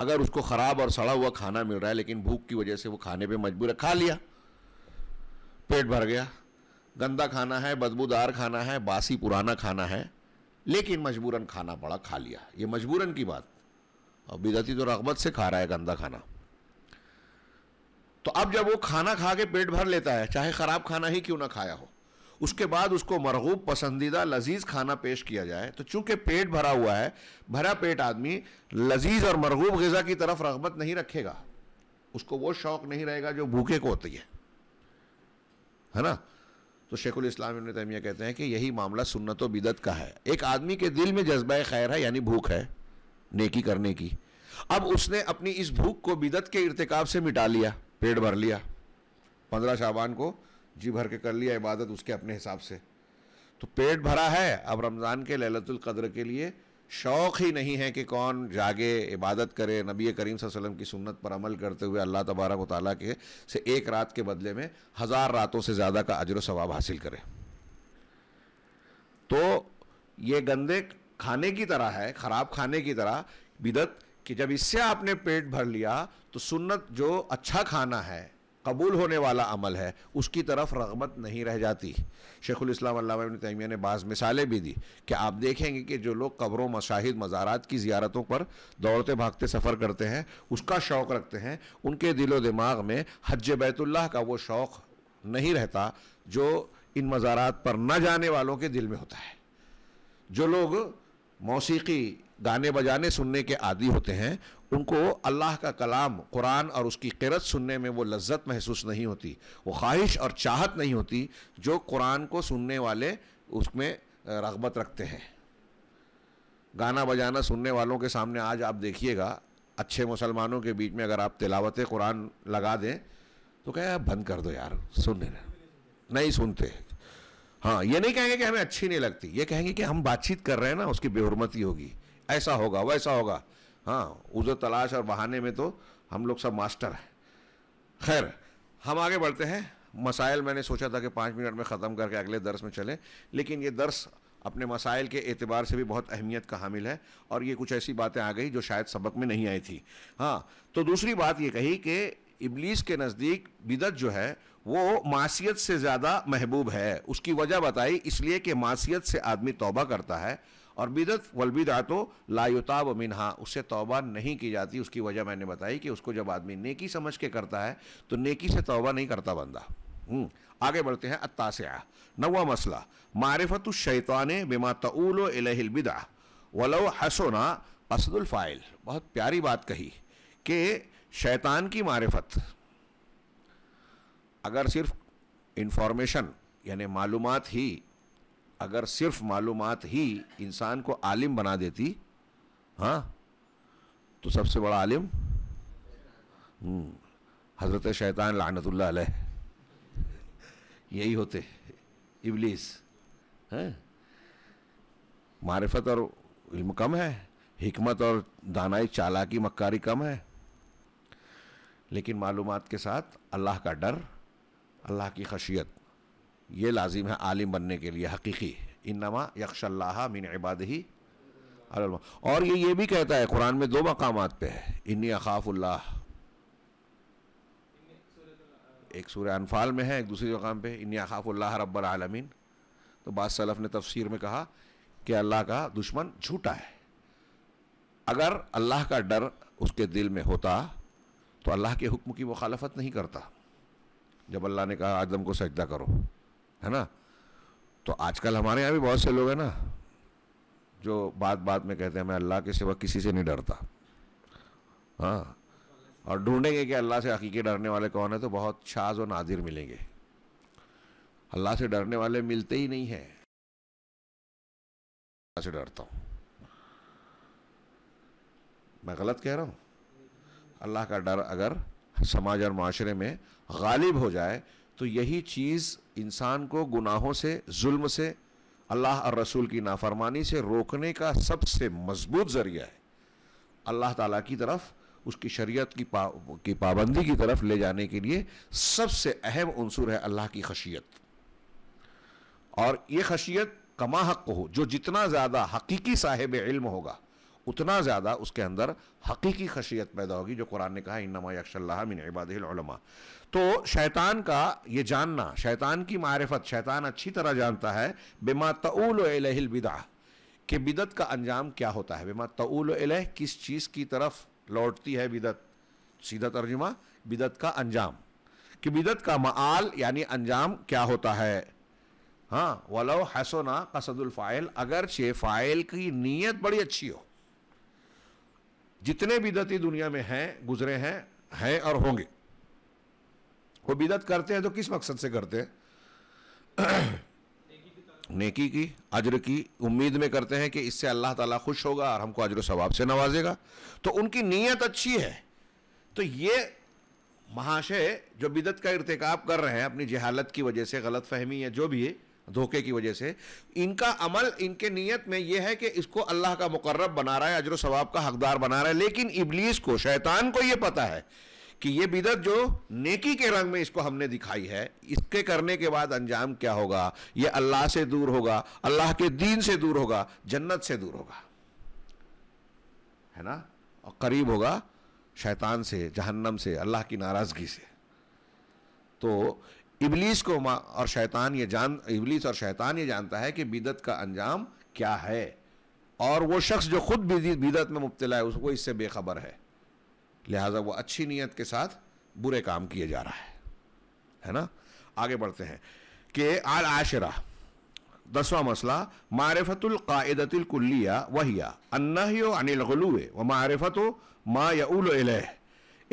Speaker 1: अगर उसको ख़राब और सड़ा हुआ खाना मिल रहा है लेकिन भूख की वजह से वो खाने पे मजबूर है खा लिया पेट भर गया गंदा खाना है बदबूदार खाना है बासी पुराना खाना है लेकिन मजबूरन खाना पड़ा खा लिया ये मजबूरन की बात और बिदती तो रगबत से खा रहा है गंदा खाना तो अब जब वो खाना खा के पेट भर लेता है चाहे ख़राब खाना ही क्यों ना खाया हो उसके बाद उसको मरगूब पसंदीदा लजीज खाना पेश किया जाए तो चूंकि पेट भरा हुआ है भरा पेट आदमी लजीज और मरगूब गज़ा की तरफ रगबत नहीं रखेगा उसको वो शौक़ नहीं रहेगा जो भूखे को होती है है ना तो शेख उस्लाम इबन कहते हैं कि यही मामला सुन्नत बिदत का है एक आदमी के दिल में जज्बा खैर है यानी भूख है नेकी करने की अब उसने अपनी इस भूख को बिदत के इरतकब से मिटा लिया पेट भर लिया पंद्रह शाबान को जी भर के कर लिया इबादत उसके अपने हिसाब से तो पेट भरा है अब रमज़ान के ललतुल कद्र के लिए शौक़ ही नहीं है कि कौन जागे इबादत करे नबी करीम वसल्लम की सुन्नत पर अमल करते हुए अल्लाह तबारक वाली के से एक रात के बदले में हज़ार रातों से ज़्यादा का अजर सवाब हासिल करे तो ये गंदे खाने की तरह है ख़राब खाने की तरह बिदत कि जब इससे आपने पेट भर लिया तो सुन्नत जो अच्छा खाना है कबूल होने वाला अमल है उसकी तरफ रगबत नहीं रह जाती शेखुलस्लाम इबन तैमिया ने बाज़ मिसालें भी दी कि आप देखेंगे कि जो लोग कब्रों मशाहिद मज़ारात की ज़्यारतों पर दौड़ते भागते सफ़र करते हैं उसका शौक़ रखते हैं उनके दिलो दिमाग में हज बैतुल्लाह का वो शौक़ नहीं रहता जो इन मज़ारात पर न जाने वालों के दिल में होता है जो लोग मौसीकी गाने बजाने सुनने के आदि होते हैं उनको अल्लाह का कलाम कुरान और उसकी किरत सुनने में वो लज्जत महसूस नहीं होती वो ख्वाहिश और चाहत नहीं होती जो कुरान को सुनने वाले उसमें रगबत रखते हैं गाना बजाना सुनने वालों के सामने आज आप देखिएगा अच्छे मुसलमानों के बीच में अगर आप तिलावत कुरान लगा दें तो कहें आप बंद कर दो यार सुनने नहीं सुनते हाँ ये नहीं कहेंगे कि हमें अच्छी नहीं लगती ये कहेंगे कि हम बातचीत कर रहे हैं ना उसकी बेहरमती होगी ऐसा होगा वैसा होगा हाँ उजो तलाश और बहाने में तो हम लोग सब मास्टर हैं खैर हम आगे बढ़ते हैं मसाइल मैंने सोचा था कि पाँच मिनट में ख़त्म करके अगले दर्स में चले लेकिन ये दर्स अपने मसाइल के एतबार से भी बहुत अहमियत का हामिल है और ये कुछ ऐसी बातें आ गई जो शायद सबक में नहीं आई थी हाँ तो दूसरी बात ये कही कि इबलीस के नज़दीक बिदत जो है वो मासीत से ज़्यादा महबूब है उसकी वजह बताई इसलिए कि मासीत से आदमी तोबा करता है और बिदत वलबिदा तो लायुताब मिनहा उससे तौबा नहीं की जाती उसकी वजह मैंने बताई कि उसको जब आदमी नेकी समझ के करता है तो नेकी से तौबा नहीं करता बंदा हम्म, आगे बढ़ते हैं अत्तासया नवा मसला मारिफत शैतान बिमा तऊल बिदा वलो हसोना असदुलफाइल बहुत प्यारी बात कही कि शैतान की मारिफत अगर सिर्फ इंफॉर्मेशन यानी मालूम ही अगर सिर्फ मालूम ही इंसान को आलिम बना देती हाँ तो सबसे बड़ा आलिम हम्म, हज़रत शैतान लानतुल्ला यही होते इबलीस हैं मारफत और इल्म कम है हमत और दानाई चालाकी मक्कारी कम है लेकिन मालूम के साथ अल्लाह का डर अल्लाह की खशियत ये लाजिम है आलिम बनने के लिए हकीकी इनमा यक्शल्ला मिन इबाद ही और ये ये भी कहता है कुरान में दो मकाम पे है इन्नी अखाफुल्ला एक सूर्य अनफाल में है एक दूसरे मकाम पे इन्नी अखाफुल्ला रब्बल आलमीन तो बाद सलफ़ ने तफसीर में कहा कि अल्लाह का दुश्मन झूठा है अगर अल्लाह का डर उसके दिल में होता तो अल्लाह के हुक्म की मुखालफत नहीं करता जब अल्लाह ने कहा आदम को सजदा करो है ना तो आजकल हमारे यहाँ भी बहुत से लोग हैं ना जो बात बात में कहते हैं मैं अल्लाह के सिवा किसी से नहीं डरता हाँ और ढूंढेंगे कि अल्लाह से हकीके डरने वाले कौन है तो बहुत शाज और नादिर मिलेंगे अल्लाह से डरने वाले मिलते ही नहीं हैं अल्लाह से डरता हूँ मैं गलत कह रहा हूँ अल्लाह का डर अगर समाज और माशरे में गालिब हो जाए तो यही चीज़ इंसान को गुनाहों से जुल्म से अल्लाह और रसूल की नाफरमानी से रोकने का सबसे मजबूत ज़रिया है अल्लाह ताला की तरफ उसकी शरीयत की पा की पाबंदी की तरफ ले जाने के लिए सबसे अहम अंसुर है अल्लाह की खशियत और ये खशियत कमा हक हो जो जितना ज़्यादा हकीकी साहिब इल्म होगा उतना ज़्यादा उसके अंदर हकीकी खशियत पैदा होगी जो कुरान ने कहा इन्नमा यक्षल्ला मिन इबादलमा तो शैतान का ये जानना शैतान की मारफत शैतान अच्छी तरह जानता है बेमा तउल बिदा कि बिदत का अंजाम क्या होता है बेमा तउल किस चीज़ की तरफ लौटती है बिदत सीधा तर्जुमा बिदत का अंजाम कि बिदत का माल यानी अंजाम क्या होता है हाँ वलो हसोना कसदुल फ़ाइल चे फ़ाइल की नीयत बड़ी अच्छी हो जितने बिदती दुनिया में हैं गुजरे हैं हैं और होंगे वो बिदत करते हैं तो किस मकसद से करते हैं (clears throat) नेकी की अजर की उम्मीद में करते हैं कि इससे अल्लाह ताला खुश होगा और हमको अजर सवाब से नवाजेगा तो उनकी नीयत अच्छी है तो ये महाशय जो बिदत का इरतकब कर रहे हैं अपनी जहालत की वजह से गलत फहमी या जो भी है धोखे की वजह से इनका अमल इनके नीयत में यह है कि इसको अल्लाह का मुकर्रब बना रहा है अजर सवाब का हकदार बना रहा है लेकिन इबलीस को शैतान को यह पता है कि ये बिदत जो नेकी के रंग में इसको हमने दिखाई है इसके करने के बाद अंजाम क्या होगा ये अल्लाह से दूर होगा अल्लाह के दीन से दूर होगा जन्नत से दूर होगा है ना और करीब होगा शैतान से जहन्नम से अल्लाह की नाराज़गी से तो इबलीस को और शैतान ये जान इबलीस और शैतान ये जानता है कि बिदत का अंजाम क्या है और वो शख्स जो खुद बिदत में मुबतला है उसको इससे बेखबर है लिहाजा वो अच्छी नीयत के साथ बुरे काम किए जा रहा है है ना आगे बढ़ते हैं कि आल आशरा दसवा मसला मारफतुल्कादतुल्कुल्लिया वहिया अन्ना गलू व मारफत मा यूल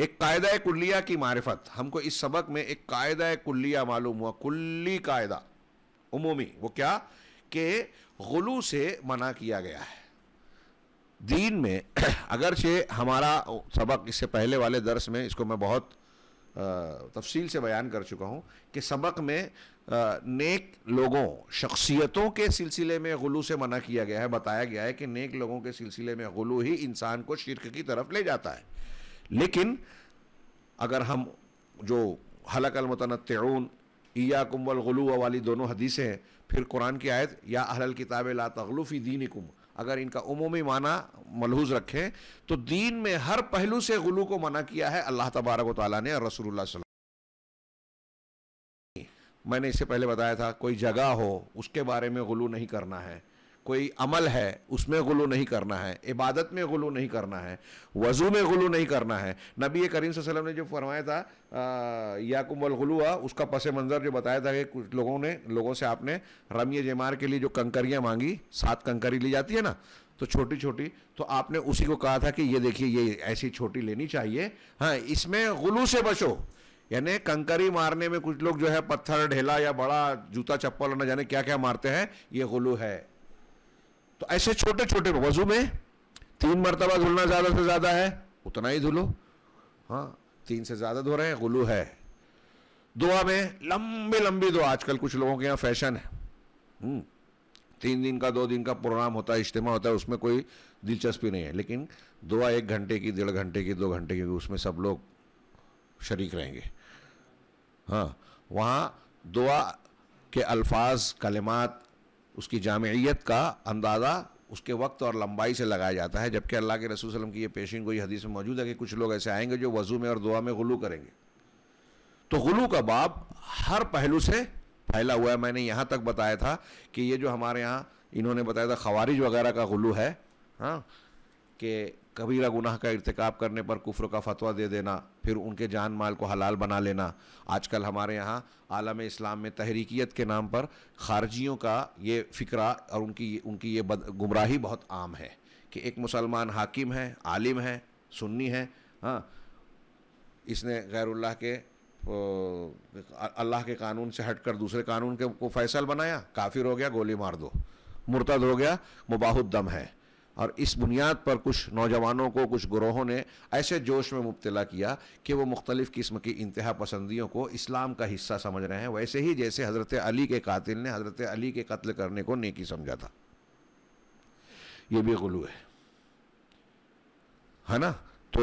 Speaker 1: एक कायदा कुल्लिया की मार्फ़त हमको इस सबक में एक कायदा कुल्लिया मालूम हुआ कुल्ली कायदा उमूमी वो क्या कि गलू से मना किया गया है दीन में (clears throat) अगरचे हमारा सबक इससे पहले वाले दर्स में इसको मैं बहुत तफसील से बयान कर चुका हूँ कि सबक में नेक लोगों शख्सियतों के सिलसिले में गलू से मना किया गया है बताया गया है कि नेक लोगों के सिलसिले में गलू ही इंसान को शिरक की तरफ ले जाता है लेकिन अगर हम जो हलक अलमतनतून ईया कुमल गलू वाली दोनों हदीसें हैं फिर कुरान की आयत या अहल किताब ला तगलुफ़ी दीन कुम अगर इनका उमूमी माना मलहूज रखें तो दीन में हर पहलू से गलू को मना किया है अल्लाह तबारक ताली ने रसूल मैंने इससे पहले बताया था कोई जगह हो उसके बारे में गलू नहीं करना है कोई अमल है उसमें गुलू नहीं करना है इबादत में गुलू नहीं करना है वज़ू में गुलू नहीं करना है नबी करीम वसल्लम ने जो फरमाया था याकुमलगलुआ उसका पस मंज़र जो बताया था कि कुछ लोगों ने लोगों से आपने रमी जमार के लिए जो कंकरियाँ मांगी सात कंकरी ली जाती है ना तो छोटी छोटी तो आपने उसी को कहा था कि ये देखिए ये ऐसी छोटी लेनी चाहिए हाँ इसमें गुलू से बचो यानी कंकरी मारने में कुछ लोग जो है पत्थर ढेला या बड़ा जूता चप्पल ना जाने क्या क्या मारते हैं ये गुलू है तो ऐसे छोटे छोटे वजू में तीन मरतबा धुलना ज़्यादा से ज़्यादा है उतना ही धुलो हाँ तीन से ज़्यादा धो रहे हैं गुलू है दुआ में लंबी लंबी दुआ आजकल कुछ लोगों के यहाँ फैशन है हम्म, तीन दिन का दो दिन का प्रोग्राम होता है इज्तम होता है उसमें कोई दिलचस्पी नहीं है लेकिन दुआ एक घंटे की डेढ़ घंटे की दो घंटे की उसमें सब लोग शरीक रहेंगे हाँ वहाँ दुआ के अल्फाज कलिमात उसकी जामयत का अंदाज़ा उसके वक्त और लंबाई से लगाया जाता है जबकि अल्लाह के रसूल वसलम की ये पेशिन गोई हदीस में मौजूद है कि कुछ लोग ऐसे आएंगे जो वज़ू में और दुआ में गुलू करेंगे तो गुलू का बाब हर पहलू से फैला हुआ है मैंने यहाँ तक बताया था कि ये जो हमारे यहाँ इन्होंने बताया था खवारिज वगैरह का गुलू है हाँ कि कबीरा गुनाह का इरतकब करने पर कुफ्र का फतवा दे देना फिर उनके जान माल को हलाल बना लेना आजकल हमारे यहाँ आलम इस्लाम में तहरीकियत के नाम पर खारजियों का ये फ़िक्रा और उनकी उनकी ये गुमराही बहुत आम है कि एक मुसलमान हाकिम है आलिम है सुन्नी है हाँ इसने गैरुल्लाह के अल्लाह के कानून से हटकर दूसरे कानून के को फैसल बनाया काफिर हो गया गोली मार दो मुर्तद हो गया मुबाहुद दम है और इस बुनियाद पर कुछ नौजवानों को कुछ ग्रोहों ने ऐसे जोश में मुबतला किया कि वो मुख्तलिफ़ किस्म की इंतहा पसंदियों को इस्लाम का हिस्सा समझ रहे हैं वैसे ही जैसे हज़रत अली के कातिल ने हज़रत अली के कत्ल करने को नेकी समझा था ये भी गुलू है है ना तो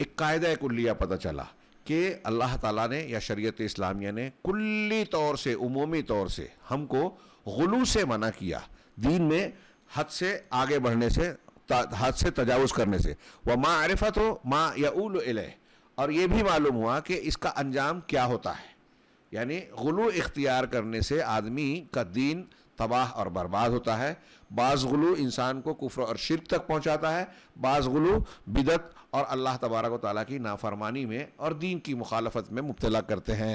Speaker 1: एक कायदा कुल्लिया पता चला कि अल्लाह ताला ने या शरीयत इस्लामिया ने कुल्ली तौर से उमूमी तौर से हमको गुलू से मना किया दीन में हद से आगे बढ़ने से हद से तजावज़ करने से वह माँ आरफा तो माँ या याउल और ये भी मालूम हुआ कि इसका अंजाम क्या होता है यानी गलू इख्तियार करने से आदमी का दीन तबाह और बर्बाद होता है बाज़ गलू इंसान को कुफ्र और शिरक तक पहुंचाता है बाज़ गलू बिदत और अल्लाह तबारक ताली की नाफरमानी में और दीन की मुखालफत में मुब्तला करते हैं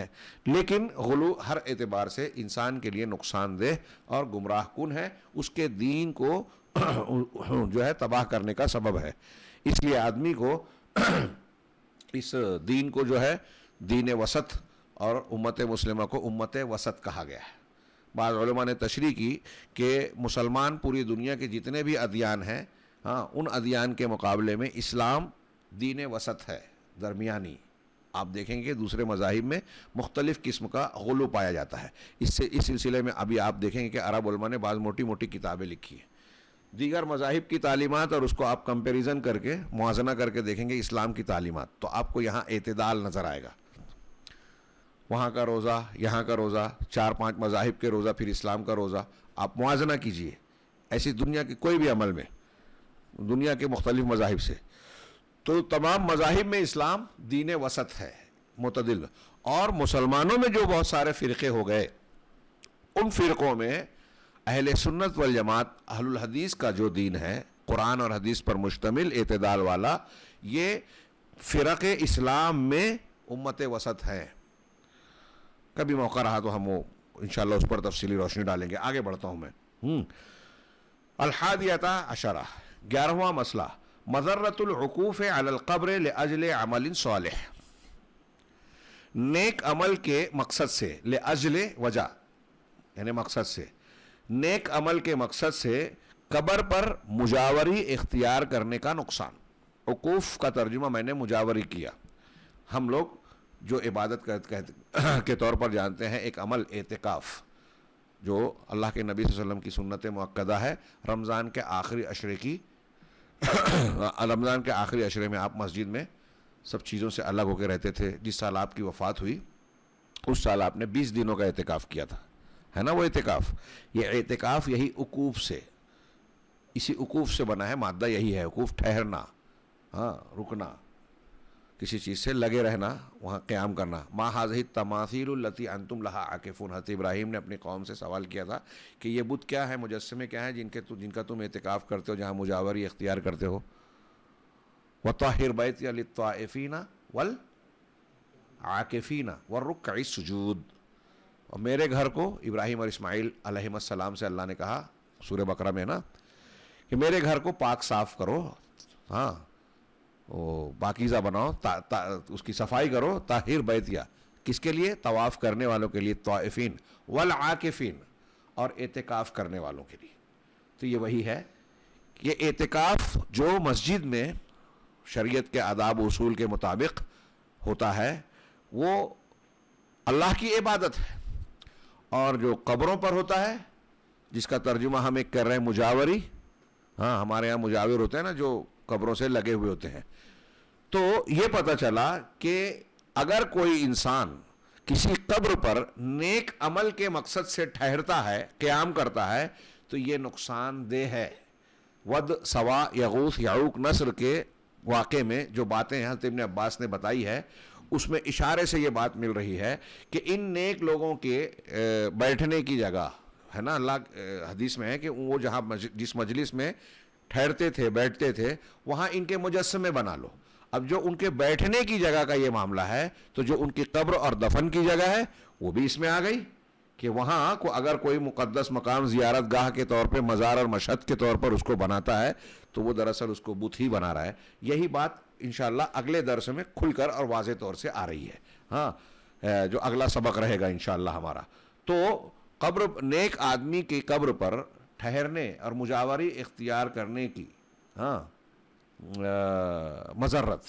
Speaker 1: लेकिन गलू हर एतबार से इंसान के लिए नुकसानदेह और गुमराह कन है उसके दीन को (clears throat) जो है तबाह करने का सबब है इसलिए आदमी को (clears throat) इस दीन को जो है दीन वसत और उम्मत मुसलमा को उम्मत वसत कहा गया है बाद ने तशरी की कि मुसलमान पूरी दुनिया के जितने भी अदियान हैं हाँ उन अदियान के मुकाबले में इस्लाम दीन वसत है दरमियानी आप देखेंगे दूसरे मजाहिब में मुख्तलिफ़ किस्म का गलू पाया जाता है इससे इस सिलसिले में अभी आप देखेंगे कि अरब उलमा ने बाज़ मोटी मोटी किताबें लिखी हैं दीगर मजाहिब की तालीमत और उसको आप कंपेरिज़न करके मुजना करके देखेंगे इस्लाम की तालीमत तो आपको यहाँ अतदाल नज़र आएगा वहाँ का रोज़ा यहाँ का रोज़ा चार पाँच मजाहब के रोज़ा फिर इस्लाम का रोज़ा आप मुजना कीजिए ऐसी दुनिया के कोई भी अमल में दुनिया के मुख्तलिफ़ मजाहिब से तो तमाम मजाहिब में इस्लाम दीन वसत है मतदिल और मुसलमानों में जो बहुत सारे फ़िरक़े हो गए उन फ़िरक़ों में अहल सुन्नत वल जमात अहलुल हदीस का जो दीन है कुरान और हदीस पर मुश्तमिल अतदाल वाला ये फ़िरक़ इस्लाम में उम्मत वसत है कभी मौका रहा तो हम वो इन उस पर तफसली रोशनी डालेंगे आगे बढ़ता हूँ मैं हम्म। अलहादियाता अशरा ग्यारहवा मसला मजरतुलकूफ़ अलकब्र लजल अमल साल नेक अमल के मकसद से ले अजल वजह यानी मकसद से नेक अमल के मकसद से कबर पर मुजावरी इख्तियार करने का नुकसान वकूफ़ का तर्जुमा मैंने मुजावरी किया हम लोग जो इबादत कर, (clears throat) के तौर पर जानते हैं एक अमल एतकाफ़ जो अल्लाह के नबी वसल्लम की सुन्नत मक्दा है रमज़ान के आखिरी अशरे की (coughs) रमज़ान के आखिरी अशरे में आप मस्जिद में सब चीज़ों से अलग होकर रहते थे जिस साल आपकी वफ़ात हुई उस साल आपने बीस दिनों का एहतिकाफ़ किया था है ना वो एहतिकाफ़ ये एहतिकाफ़ यही उकूफ़ से इसी उकूफ़ से बना है मादा यही है उकूफ़ ठहरना हाँ रुकना किसी चीज़ से लगे रहना वहाँ क़्याम करना माँ हाजही तमासिरती अंतुम लहा फ़ोन हत इब्राहिम ने अपनी कौम से सवाल किया था कि ये बुत क्या है मुजस्मे क्या है जिनके तु, जिनका तुम एहतिकाफ़ करते हो जहाँ मुजावरी अख्तियार करते हो व ताहिर बैत अलताफ़ीना वल आकेफीना व रुक सजूद और मेरे घर को इब्राहिम और इसमाइल आलम से अल्लाह ने कहा सूर्य बकरा में ना कि मेरे घर को पाक साफ़ करो हाँ वो बाकीजा बनाओ ता, ता, उसकी सफाई करो ताहिर बैतिया किसके लिए तवाफ़ करने वालों के लिए तोफ़ीन वल आकिफ़ीन और एतकाफ़ करने वालों के लिए तो ये वही है ये एतकाफ़ जो मस्जिद में शरीयत के आदाब उसूल के मुताबिक होता है वो अल्लाह की इबादत है और जो कब्रों पर होता है जिसका तर्जुमा हम एक कर रहे हैं मुजावरी हाँ हमारे यहाँ मुजावर होते हैं ना जो खबरों से लगे हुए होते हैं तो यह पता चला कि अगर कोई इंसान किसी कब्र पर नेक अमल के मकसद से ठहरता है क्याम करता है तो ये नुकसानदेह है वद सवा यगूस याऊक नसर के वाक़े में जो बातें हजरत इबन अब्बास ने बताई है उसमें इशारे से ये बात मिल रही है कि इन नेक लोगों के बैठने की जगह है ना अल्लाह हदीस में है कि वो जहाँ जिस मजलिस में ठहरते थे बैठते थे वहां इनके मुजस्मे बना लो अब जो उनके बैठने की जगह का ये मामला है तो जो उनकी कब्र और दफन की जगह है वो भी इसमें आ गई कि वहां को अगर कोई मुकदस मकाम जियारत गाह के तौर पे मज़ार और मशद के तौर पर उसको बनाता है तो वो दरअसल उसको बुत ही बना रहा है यही बात इन अगले दरस में खुलकर और वाज तौर से आ रही है हाँ जो अगला सबक रहेगा इन हमारा तो कब्र नेक आदमी की कब्र पर ठहरने और मुजावरी इख्तियार करने की हाँ मजरत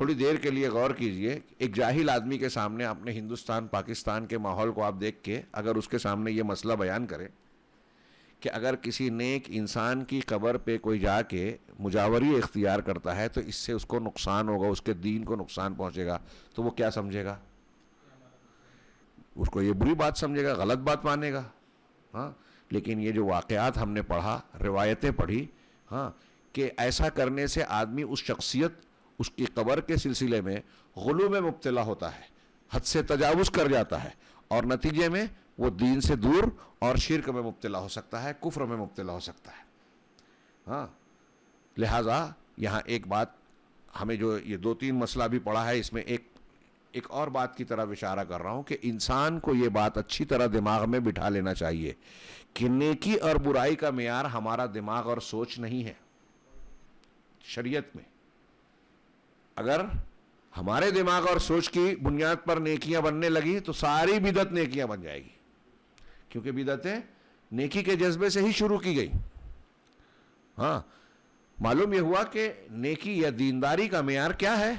Speaker 1: थोड़ी देर के लिए गौर कीजिए एक जाहिल आदमी के सामने अपने हिंदुस्तान पाकिस्तान के माहौल को आप देख के अगर उसके सामने ये मसला बयान करें कि अगर किसी नेक इंसान की कब्र पे कोई जाके मुजावरी इख्तियार करता है तो इससे उसको नुकसान होगा उसके दीन को नुकसान पहुंचेगा तो वो क्या समझेगा उसको ये बुरी बात समझेगा गलत बात मानेगा हाँ लेकिन ये जो वाक़ात हमने पढ़ा रिवायतें पढ़ी हाँ कि ऐसा करने से आदमी उस शख्सियत उसकी कबर के सिलसिले में गलू में मुबतला होता है हद से तजावज़ कर जाता है और नतीजे में वो दीन से दूर और शिरक में मुबतला हो सकता है कुफ्र में मुबतला हो सकता है हाँ लिहाजा यहाँ एक बात हमें जो ये दो तीन मसला भी पड़ा है इसमें एक एक और बात की तरह इशारा कर रहा हूँ कि इंसान को ये बात अच्छी तरह दिमाग में बिठा लेना चाहिए कि नेकी और बुराई का मैार हमारा दिमाग और सोच नहीं है शरीयत में अगर हमारे दिमाग और सोच की बुनियाद पर नेकियां बनने लगी तो सारी बिदत नेकियां बन जाएगी क्योंकि बिदतें नेकी के जज्बे से ही शुरू की गई हां मालूम यह हुआ कि नेकी या दीनदारी का मैार क्या है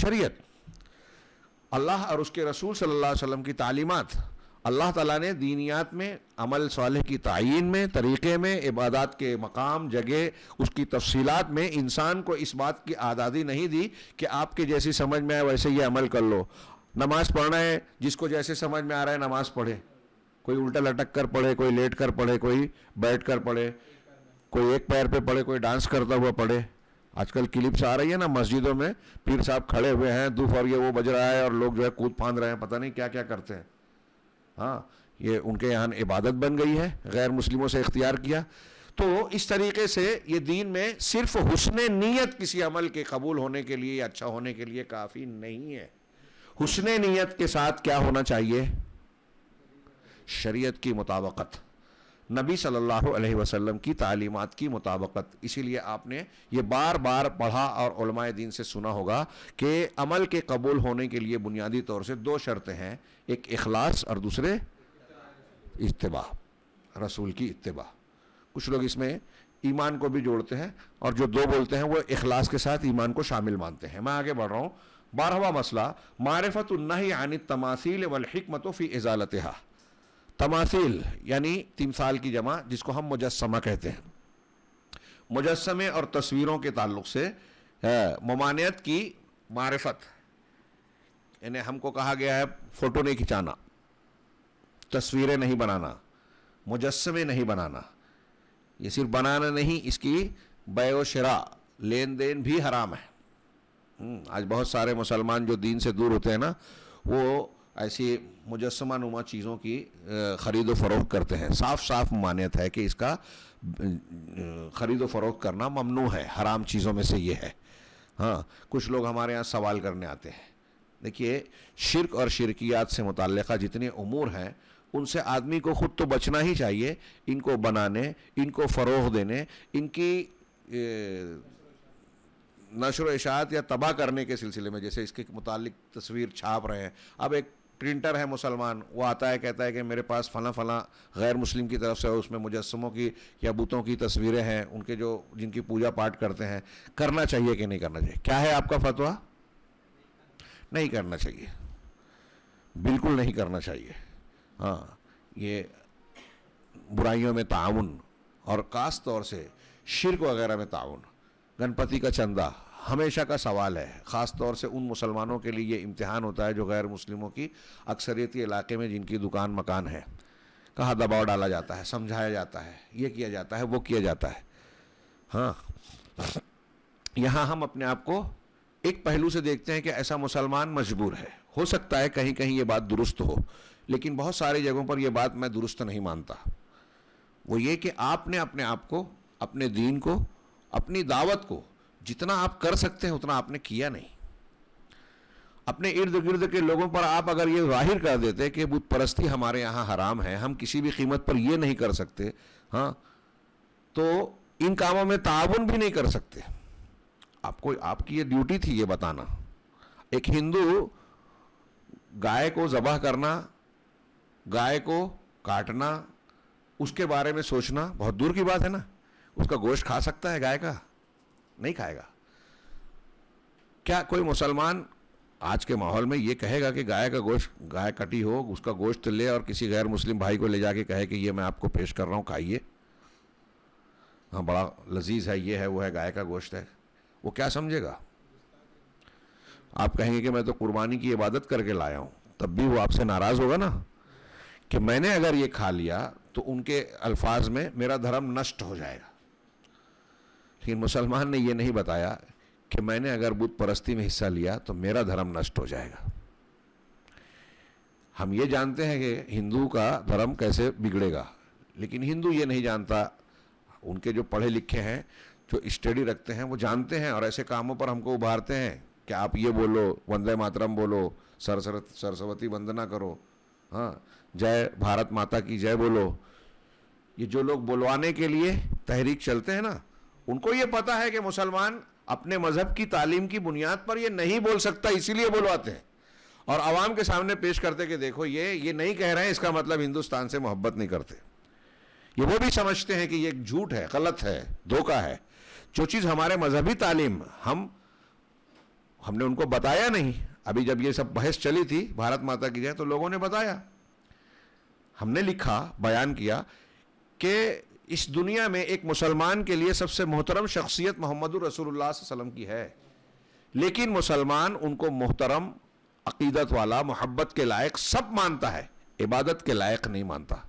Speaker 1: शरीयत अल्लाह और उसके रसूल सल्लल्लाहु अलैहि वसल्लम की तालीमात अल्लाह ताला ने दीनियात में अमल साले की तयन में तरीक़े में इबादत के मकाम जगह उसकी तफसीलात में इंसान को इस बात की आज़ादी नहीं दी कि आपके जैसी समझ में आए वैसे ये अमल कर लो नमाज़ पढ़ना है जिसको जैसे समझ में आ रहा है नमाज़ पढ़े कोई उल्टा लटक कर पढ़े कोई लेट कर पढ़े कोई बैठ कर पढ़े कोई एक पैर पे पढ़े कोई डांस करता हुआ पढ़े आजकल क्लिप्स आ रही है ना मस्जिदों में पीर साहब खड़े हुए हैं दूफ और ये वो बज रहा है और लोग जो है कूद फांद रहे हैं पता नहीं क्या क्या करते हैं हाँ ये उनके यहाँ इबादत बन गई है गैर मुस्लिमों से इख्तियार किया तो इस तरीके से ये दीन में सिर्फ हुसन नीयत किसी अमल के कबूल होने के लिए अच्छा होने के लिए काफ़ी नहीं है हुसन नीयत के साथ क्या होना चाहिए शरीयत की मुताबकत नबी सल्लल्लाहु अलैहि वसल्लम की तालीमत की मुताबकत इसीलिए आपने ये बार बार पढ़ा और दीन से सुना होगा कि अमल के कबूल होने के लिए बुनियादी तौर से दो शर्तें हैं एक अखलास और दूसरे इतबा रसूल की इतबा कुछ लोग इसमें ईमान को भी जोड़ते हैं और जो दो बोलते हैं वो अखलास के साथ ईमान को शामिल मानते हैं मैं आगे बढ़ रहा हूँ बारहवा मसला मारफत नहीं आन तमासिल वलहमत फ़ी इजालतहा तमासिल यानी तीन साल की जमा जिसको हम मुजस्मा कहते हैं मुजस्मे और तस्वीरों के ताल्लुक से ममानियत की मारफत यानी हमको कहा गया है फ़ोटो नहीं खिंचाना तस्वीरें नहीं बनाना मुजस्मे नहीं बनाना ये सिर्फ बनाना नहीं इसकी बयो लेन देन भी हराम है हम्म, आज बहुत सारे मुसलमान जो दीन से दूर होते हैं ना वो ऐसी मुजस्मा नुमा चीज़ों की ख़रीदो फ़रोख करते हैं साफ साफ मान्यता है कि इसका ख़रीदो फ़रोख करना ममनू है हराम चीज़ों में से ये है हाँ कुछ लोग हमारे यहाँ सवाल करने आते हैं देखिए शिरक और शिरकियात से मुतल जितने अमूर हैं उनसे आदमी को ख़ुद तो बचना ही चाहिए इनको बनाने इनको फ़रोग देने इनकी नशर इशात या तबाह करने के सिलसिले में जैसे इसके मुतालिक तस्वीर छाप रहे हैं अब एक प्रिंटर है मुसलमान वो आता है कहता है कि मेरे पास फ़ला फ़ला गैर मुस्लिम की तरफ से उसमें मुजस्मों की या बुतों की तस्वीरें हैं उनके जो जिनकी पूजा पाठ करते हैं करना चाहिए कि नहीं करना चाहिए क्या है आपका फतवा नहीं करना चाहिए बिल्कुल नहीं करना चाहिए हाँ ये बुराइयों में ताउन और ख़ास तौर से शिरक वगैरह में ताउन गणपति का चंदा हमेशा का सवाल है ख़ास तौर से उन मुसलमानों के लिए ये इम्तहान होता है जो गैर मुस्लिमों की अक्सरियती इलाके में जिनकी दुकान मकान है कहाँ दबाव डाला जाता है समझाया जाता है ये किया जाता है वो किया जाता है हाँ यहाँ हम अपने आप को एक पहलू से देखते हैं कि ऐसा मुसलमान मजबूर है हो सकता है कहीं कहीं ये बात दुरुस्त हो लेकिन बहुत सारी जगहों पर यह बात मैं दुरुस्त नहीं मानता वो ये कि आपने अपने आप को अपने दीन को अपनी दावत को जितना आप कर सकते हैं उतना आपने किया नहीं अपने इर्द गिर्द के लोगों पर आप अगर ये जाहिर कर देते कि बुत परस्ती हमारे यहाँ हराम है हम किसी भी कीमत पर यह नहीं कर सकते हाँ तो इन कामों में ताउन भी नहीं कर सकते आपको आपकी ये ड्यूटी थी ये बताना एक हिंदू गाय को जबह करना गाय को काटना उसके बारे में सोचना बहुत दूर की बात है ना उसका गोश्त खा सकता है गाय का नहीं खाएगा क्या कोई मुसलमान आज के माहौल में ये कहेगा कि गाय का गोश्त गाय कटी हो उसका गोश्त ले और किसी गैर मुस्लिम भाई को ले जाके कहे कि ये मैं आपको पेश कर रहा हूँ खाइए हाँ बड़ा लजीज है ये है वो है गाय का गोश्त है वो क्या समझेगा आप कहेंगे कि मैं तो कुर्बानी की इबादत करके लाया हूँ तब भी वो आपसे नाराज़ होगा ना कि मैंने अगर ये खा लिया तो उनके अल्फाज में मेरा धर्म नष्ट हो जाएगा लेकिन मुसलमान ने यह नहीं बताया कि मैंने अगर बुद्ध परस्ती में हिस्सा लिया तो मेरा धर्म नष्ट हो जाएगा हम ये जानते हैं कि हिंदू का धर्म कैसे बिगड़ेगा लेकिन हिंदू ये नहीं जानता उनके जो पढ़े लिखे हैं जो स्टडी रखते हैं वो जानते हैं और ऐसे कामों पर हमको उभारते हैं कि आप ये बोलो वंदे मातरम बोलो सरसर सरस्वती वंदना करो हाँ जय भारत माता की जय बोलो ये जो लोग बोलवाने के लिए तहरीक चलते हैं ना उनको ये पता है कि मुसलमान अपने मजहब की तालीम की बुनियाद पर ये नहीं बोल सकता इसीलिए बोलवाते हैं और आवाम के सामने पेश करते कि देखो ये ये नहीं कह रहे हैं इसका मतलब हिंदुस्तान से मोहब्बत नहीं करते ये वो भी समझते हैं कि ये एक झूठ है गलत है धोखा है जो चीज़ हमारे मजहबी तालीम हम हमने उनको बताया नहीं अभी जब ये सब बहस चली थी भारत माता की जय तो लोगों ने बताया हमने लिखा बयान किया कि इस दुनिया में एक मुसलमान के लिए सबसे मोहतरम शख्सियत मोहम्मद रसूलुल्लाह वसम की है लेकिन मुसलमान उनको मोहतरम अकीदत वाला मोहब्बत के लायक सब मानता है इबादत के लायक नहीं मानता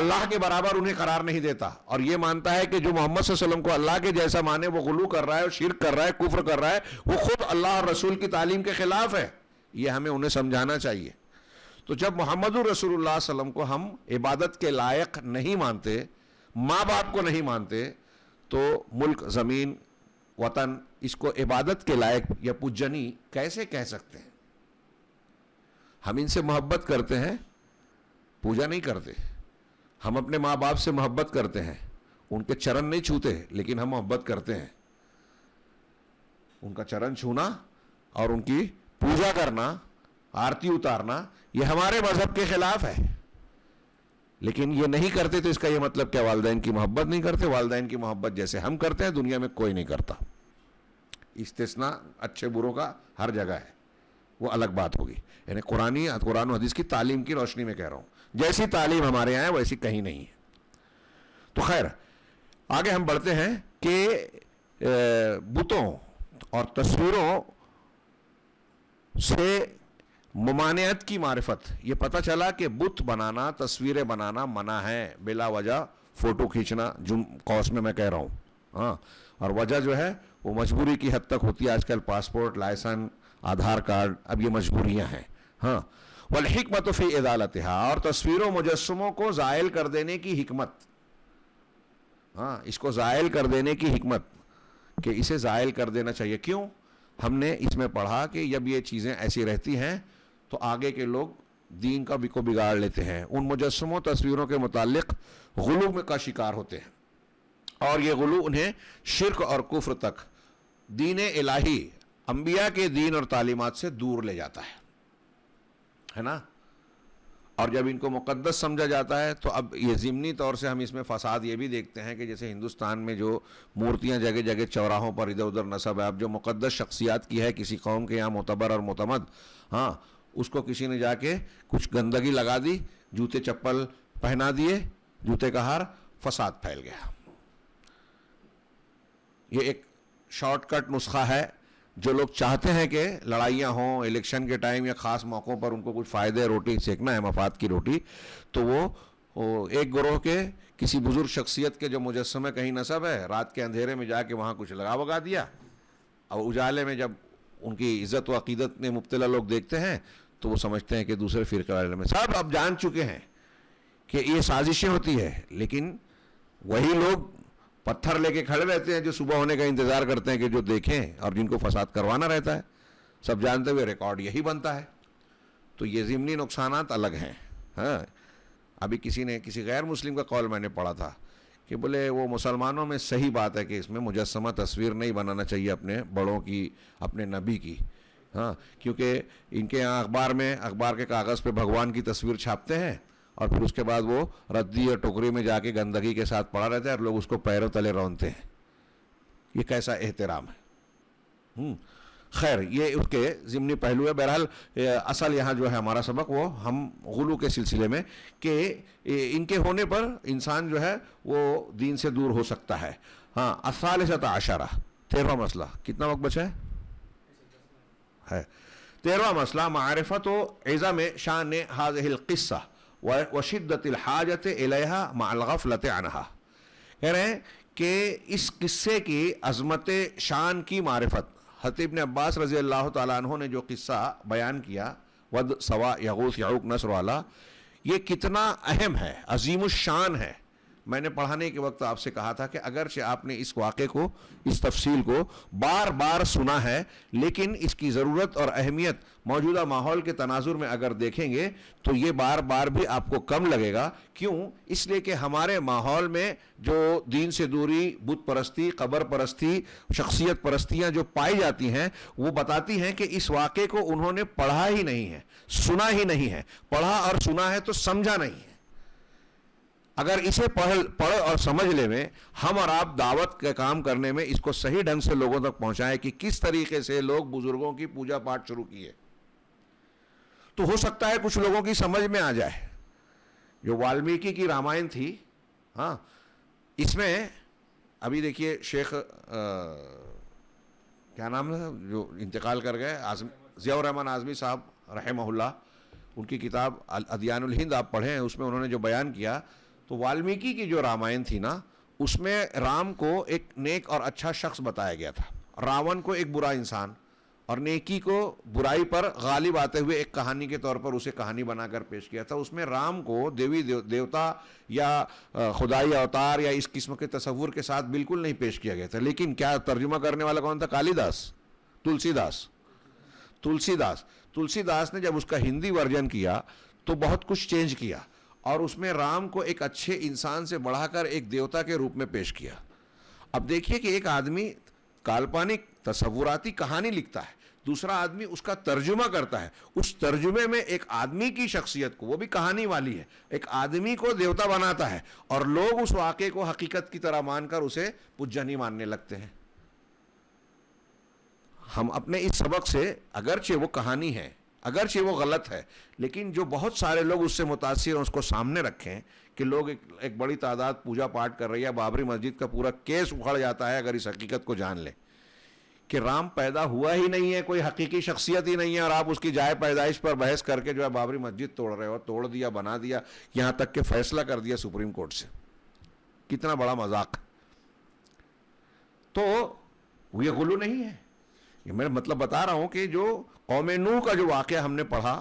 Speaker 1: अल्लाह के बराबर उन्हें करार नहीं देता और ये मानता है कि जो मोहम्मद को अल्लाह के जैसा माने वो गलू कर रहा है शिरक कर रहा है कुफ्र कर रहा है वो खुद अल्लाह और रसूल की तालीम के खिलाफ है ये हमें उन्हें समझाना चाहिए तो जब मोहम्मद रसूलुल्लाह वसलम को हम इबादत के लायक नहीं मानते माँ बाप को नहीं मानते तो मुल्क ज़मीन वतन इसको इबादत के लायक या पूजनी कैसे कह सकते हैं हम इनसे मोहब्बत करते हैं पूजा नहीं करते हम अपने माँ बाप से मोहब्बत करते हैं उनके चरण नहीं छूते लेकिन हम मोहब्बत करते हैं उनका चरण छूना और उनकी पूजा करना आरती उतारना यह हमारे मज़हब के ख़िलाफ़ है लेकिन ये नहीं करते तो इसका ये मतलब क्या वालदेन की मोहब्बत नहीं करते वालदेन की मोहब्बत जैसे हम करते हैं दुनिया में कोई नहीं करता इस्तना अच्छे बुरों का हर जगह है वो अलग बात होगी यानी कुरानी कुरान हदीस की तालीम की रोशनी में कह रहा हूँ जैसी तालीम हमारे यहाँ है वैसी कहीं नहीं है तो खैर आगे हम बढ़ते हैं कि बुतों और तस्वीरों से ममानियत की मार्फत ये पता चला कि बुत बनाना तस्वीरें बनाना मना है बिला वजह फ़ोटो खींचना जुम कॉस में मैं कह रहा हूँ हाँ और वजह जो है वो मजबूरी की हद तक होती है आजकल पासपोर्ट लाइसेंस आधार कार्ड अब ये मजबूरियाँ हैं हाँ वाल हमत फ़ी अदालत और तस्वीरों मुजस्मों को ज़ायल कर देने की हमत हाँ इसको ज़ायल कर देने की हमत कि इसे ज़ायल कर देना चाहिए क्यों हमने इसमें पढ़ा कि जब ये चीज़ें ऐसी रहती हैं तो आगे के लोग दीन का को बिगाड़ लेते हैं उन मुजस्मों तस्वीरों के मुतालिक में का शिकार होते हैं और ये गुलू उन्हें शिरक और कुफ्र तक दीन इलाही अम्बिया के दीन और तालीमत से दूर ले जाता है है ना और जब इनको मुकदस समझा जाता है तो अब ये ज़मनी तौर से हम इसमें फ़साद ये भी देखते हैं कि जैसे हिंदुस्तान में जो मूर्तियाँ जगह जगह चौराहों पर इधर उधर नसब है अब जो मुकदस शख्सियात की है किसी कौम के यहाँ मोतबर और मोतमद हाँ उसको किसी ने जाके कुछ गंदगी लगा दी जूते चप्पल पहना दिए जूते का हार फसाद फैल गया ये एक शॉर्टकट नुस्खा है जो लोग चाहते हैं कि लड़ाइयाँ हों इलेक्शन के टाइम या ख़ास मौक़ों पर उनको कुछ फ़ायदे रोटी सेकना है मफाद की रोटी तो वो, वो एक ग्रोह के किसी बुज़ुर्ग शख्सियत के जो मुजस्मे कहीं नसब है रात के अंधेरे में जाके वहाँ कुछ लगा वगा दिया और उजाले में जब उनकी इज़्ज़त व अकीदत में मुबतला लोग देखते हैं तो वो समझते हैं कि दूसरे फिर वाले में सब अब जान चुके हैं कि ये साजिशें होती है लेकिन वही लोग पत्थर लेके खड़े रहते हैं जो सुबह होने का इंतज़ार करते हैं कि जो देखें और जिनको फसाद करवाना रहता है सब जानते हुए रिकॉर्ड यही बनता है तो ये ज़िमनी नुकसान अलग हैं हाँ अभी किसी ने किसी गैर मुस्लिम का कॉल मैंने पढ़ा था कि बोले वो मुसलमानों में सही बात है कि इसमें मुजस्मा तस्वीर नहीं बनाना चाहिए अपने बड़ों की अपने नबी की हाँ क्योंकि इनके यहाँ अखबार में अखबार के कागज़ पे भगवान की तस्वीर छापते हैं और फिर उसके बाद वो रद्दी और टोकरी में जाके गंदगी के साथ पड़ा रहता है और लोग उसको पैरों तले रौनते हैं ये कैसा एहतराम है हम्म, खैर ये उसके ज़िमनी पहलू है बहरहाल असल यहाँ जो है हमारा सबक वो हम गुलू के सिलसिले में कि इनके होने पर इंसान जो है वो दीन से दूर हो सकता है हाँ असाल सता आशारा तेरवा मसला कितना वक्त बचा है है तेरवा तो मसला मारफत वज़ा में शान हाजिलक़स्सा व शिद्दतहाजत अलहा मालगफलत अनहा कह रहे हैं कि इस किस्से की अजमत शान की मारफत हतीब ने अब्बास रज़ी अल्लाह तहों ने जो किस्सा बयान किया वद सवा यगूस याऊक नसर वाला ये कितना अहम है अजीम शान है मैंने पढ़ाने के वक्त आपसे कहा था कि अगरचे आपने इस वाक़े को इस तफसील को बार बार सुना है लेकिन इसकी ज़रूरत और अहमियत मौजूदा माहौल के तनाजुर में अगर देखेंगे तो ये बार बार भी आपको कम लगेगा क्यों इसलिए कि हमारे माहौल में जो दीन से दूरी बुत परस्ती कबर परस्ती शख्सियत परस्तियाँ जो पाई जाती हैं वो बताती हैं कि इस वाक़े को उन्होंने पढ़ा ही नहीं है सुना ही नहीं है पढ़ा और सुना है तो समझा नहीं है अगर इसे पढ़ पढ़ और समझ ले में हम और आप दावत के काम करने में इसको सही ढंग से लोगों तक पहुंचाएं कि किस तरीके से लोग बुजुर्गों की पूजा पाठ शुरू किए तो हो सकता है कुछ लोगों की समझ में आ जाए जो वाल्मीकि की रामायण थी हाँ इसमें अभी देखिए शेख आ, क्या नाम है जो इंतकाल कर गए आजम ज़ियाउररहमान आज़मी साहब रहमहुल्ला उनकी किताब अदियानुल हिंद आप पढ़ें उसमें उन्होंने जो बयान किया तो वाल्मीकि की जो रामायण थी ना उसमें राम को एक नेक और अच्छा शख्स बताया गया था रावण को एक बुरा इंसान और नेकी को बुराई पर गालिब आते हुए एक कहानी के तौर पर उसे कहानी बनाकर पेश किया था उसमें राम को देवी देव, देवता या खुदाई अवतार या इस किस्म के तस्वुर के साथ बिल्कुल नहीं पेश किया गया था लेकिन क्या तर्जुमा करने वाला कौन था कालीदास तुलसीदास तुलसीदास तुलसीदास ने जब उसका हिंदी वर्जन किया तो बहुत कुछ चेंज किया और उसमें राम को एक अच्छे इंसान से बढ़ाकर एक देवता के रूप में पेश किया अब देखिए कि एक आदमी काल्पनिक तस्वुराती कहानी लिखता है दूसरा आदमी उसका तर्जुमा करता है उस तर्जुमे में एक आदमी की शख्सियत को वो भी कहानी वाली है एक आदमी को देवता बनाता है और लोग उस वाक़े को हकीकत की तरह मानकर उसे नहीं मानने लगते हैं हम अपने इस सबक से अगरचे वो कहानी है अगरचे वो गलत है लेकिन जो बहुत सारे लोग उससे मुतासर उसको सामने रखें कि लोग एक, एक बड़ी तादाद पूजा पाठ कर रही है बाबरी मस्जिद का पूरा केस उखड़ जाता है अगर इस हकीकत को जान लें कि राम पैदा हुआ ही नहीं है कोई हकीकी शख्सियत ही नहीं है और आप उसकी जाय पैदाइश पर बहस करके जो है बाबरी मस्जिद तोड़ रहे हो तोड़ दिया बना दिया यहाँ तक के फैसला कर दिया सुप्रीम कोर्ट से कितना बड़ा मजाक तो ये गुलू नहीं है ये मैं मतलब बता रहा हूँ कि जो कौम नू का जो वाक़ हमने पढ़ा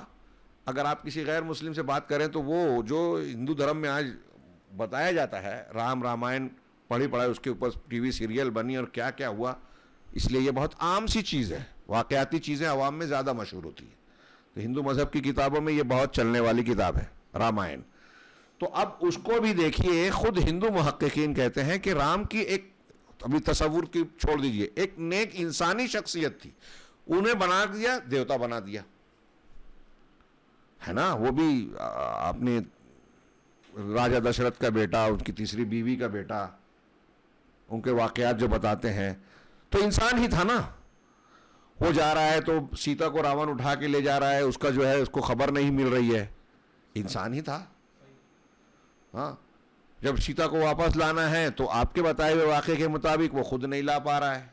Speaker 1: अगर आप किसी गैर मुस्लिम से बात करें तो वो जो हिंदू धर्म में आज बताया जाता है राम रामायण पढ़ी पढ़ाई उसके ऊपर टीवी सीरियल बनी और क्या क्या हुआ इसलिए ये बहुत आम सी चीज़ है वाक़ाती चीज़ें आवाम में ज़्यादा मशहूर होती है तो हिंदू मज़हब की किताबों में ये बहुत चलने वाली किताब है रामायण तो अब उसको भी देखिए खुद हिंदू महक्कीन कहते हैं कि राम की एक अभी तस्वुर की छोड़ दीजिए एक नेक इंसानी शख्सियत थी उन्हें बना दिया देवता बना दिया है ना वो भी आपने राजा दशरथ का बेटा उनकी तीसरी बीवी का बेटा उनके वाकयात जो बताते हैं तो इंसान ही था ना वो जा रहा है तो सीता को रावण उठा के ले जा रहा है उसका जो है उसको खबर नहीं मिल रही है इंसान ही था हाँ जब सीता को वापस लाना है तो आपके बताए हुए वाक़े के मुताबिक वो खुद नहीं ला पा रहा है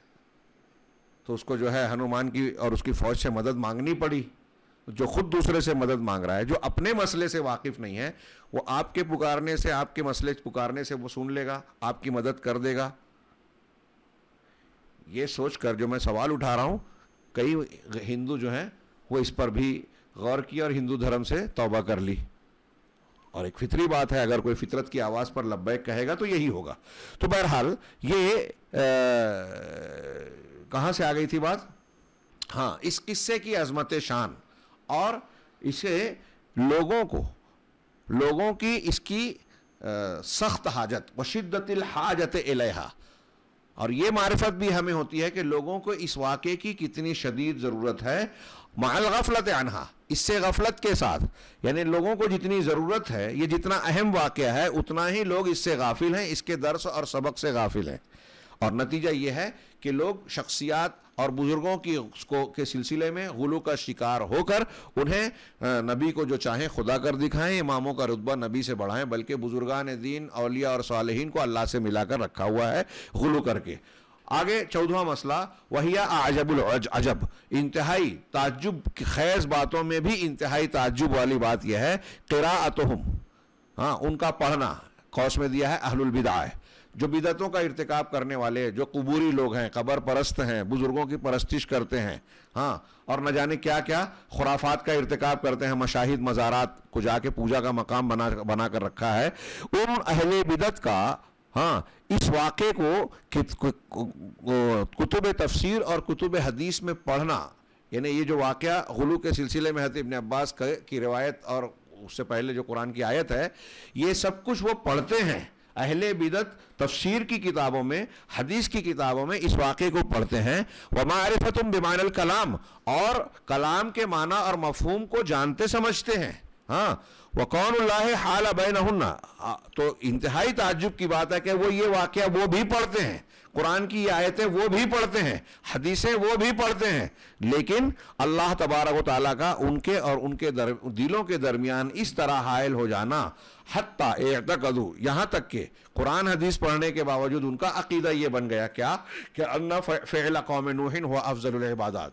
Speaker 1: तो उसको जो है हनुमान की और उसकी फ़ौज से मदद मांगनी पड़ी जो खुद दूसरे से मदद मांग रहा है जो अपने मसले से वाकिफ़ नहीं है वो आपके पुकारने से आपके मसले पुकारने से वो सुन लेगा आपकी मदद कर देगा ये सोच कर जो मैं सवाल उठा रहा हूँ कई हिंदू जो हैं वो इस पर भी गौर किया और हिंदू धर्म से तौबा कर ली और एक फितरी बात है अगर कोई फितरत की आवाज़ पर लब्बैक कहेगा तो यही होगा तो बहरहाल ये कहाँ से आ गई थी बात हाँ इस किस्से की अजमत शान और इसे लोगों को लोगों की इसकी सख्त हाजत व शिद्दत हाजत इलेहा और ये मारफत भी हमें होती है कि लोगों को इस वाक़े की कितनी शदीद ज़रूरत है माल गफलत अनहा इससे गफलत के साथ यानी लोगों को जितनी ज़रूरत है ये जितना अहम वाक़ है उतना ही लोग इससे गाफिल हैं इसके दर्स और सबक से गाफिल हैं और नतीजा ये है कि लोग शख्सियात और बुजुर्गों की उसको के सिलसिले में गुलू का शिकार होकर उन्हें नबी को जो चाहे खुदा कर दिखाएं इमामों का रुतबा नबी से बढ़ाएं बल्कि बुजुर्गान दीन अलिया और सालहीन को अल्लाह से मिलाकर रखा हुआ है गुलू करके आगे चौदवा मसला वहिया आजबुल अजब इंतहाई ताजुब की खैज बातों में भी इंतहाई ताजुब वाली बात यह है किरातहम हाँ उनका पढ़ना कौश में दिया है अहलुलबिदा है जो बिदतों का इरतकब करने वाले जो कबूरी लोग हैं कबर परस्त हैं बुज़ुर्गों की परस्तिश करते हैं हाँ और न जाने क्या क्या खुराफात का इरतकब करते हैं मशाहिद मज़ारात को जाके पूजा का मकाम बना बना कर रखा है उन अहल बिदत का हाँ इस वाक़े को कुतुब तफसीर और कुतुब हदीस में पढ़ना यानी ये जो वाक़ गलू के सिलसिले में है इबन अब्बास की रिवायत और उससे पहले जो कुरान की आयत है ये सब कुछ वो पढ़ते हैं अहले बिदत तफसीर की किताबों में हदीस की किताबों में इस वाक़े को पढ़ते हैं व मारफतम बिमान कलाम और कलाम के माना और मफहूम को जानते समझते हैं हाँ वह कौन हाल बैन तो इंतहाई ताजुब की बात है कि वो ये वाक़ वो भी पढ़ते हैं कुरान की आयतें वो भी पढ़ते हैं हदीसें वो भी पढ़ते हैं लेकिन अल्लाह तबारक ताली का उनके और उनके दर, दिलों के दरमियान इस तरह हायल हो जाना हत्ता एतकदू यहाँ तक के कुरान हदीस पढ़ने के बावजूद उनका अकीदा ये बन गया क्या कि अन्ना फ़ैला कौम नूहिन हुआ इबादात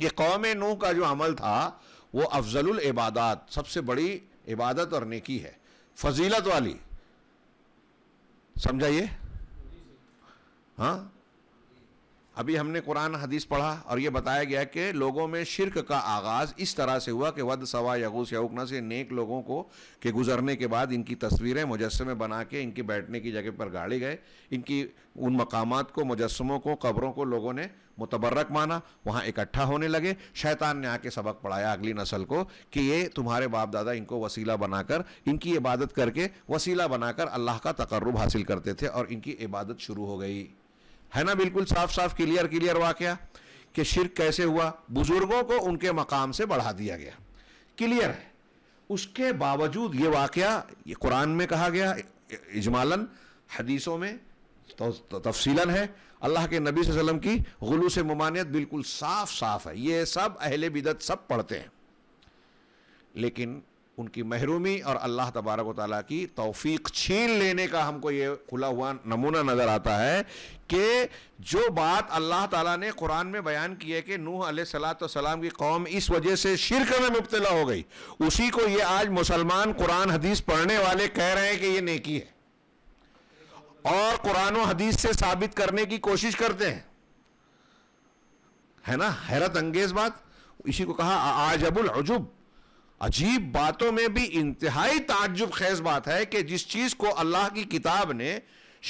Speaker 1: ये कौम नूह का जो अमल था वो इबादात सबसे बड़ी इबादत और नेकी है फजीलत वाली समझाइए हाँ अभी हमने कुरान हदीस पढ़ा और ये बताया गया कि लोगों में शिरक का आगाज़ इस तरह से हुआ कि वद सवा यगूस यऊकना से नेक लोगों को के गुजरने के बाद इनकी तस्वीरें मुजस्मे बना के इनके बैठने की जगह पर गाड़ी गए इनकी उन मकाम को मुजस्मों को कब्रों को लोगों ने मुतबर्रक माना वहाँ इकट्ठा होने लगे शैतान ने आके सबक पढ़ाया अगली नस्ल को कि ये तुम्हारे बाप दादा इनको वसीला बनाकर इनकी इबादत करके वसीला बनाकर अल्लाह का तकर्रब हासिल करते थे और इनकी इबादत शुरू हो गई है ना बिल्कुल साफ साफ क्लियर क्लियर वाक़ कि शिरक कैसे हुआ बुज़ुर्गों को उनके मकाम से बढ़ा दिया गया क्लियर है उसके बावजूद ये वाक्य ये कुरान में कहा गया इजमालन हदीसों में तो, तो तफसीलन है अल्लाह के नबी वसल्लम की गलू से ममानियत बिल्कुल साफ साफ है ये सब अहले बिदत सब पढ़ते हैं लेकिन उनकी महरूमी और अल्लाह तबारक ताली की तोफीक छीन लेने का हमको ये खुला हुआ नमूना नज़र आता है कि जो बात अल्लाह ताली ने कुरान में बयान की है कि नूह सलाम की कौम इस वजह से शिरक में मुबतला हो गई उसी को ये आज मुसलमान कुरान हदीस पढ़ने वाले कह रहे हैं कि ये नेकी है और कुरान हदीस से साबित करने की कोशिश करते हैं है ना हैरत अंगेज बात इसी को कहा आजबुल अजुब अजीब बातों में भी इंतहाई ताजुब खेज बात है कि जिस चीज को अल्लाह की किताब ने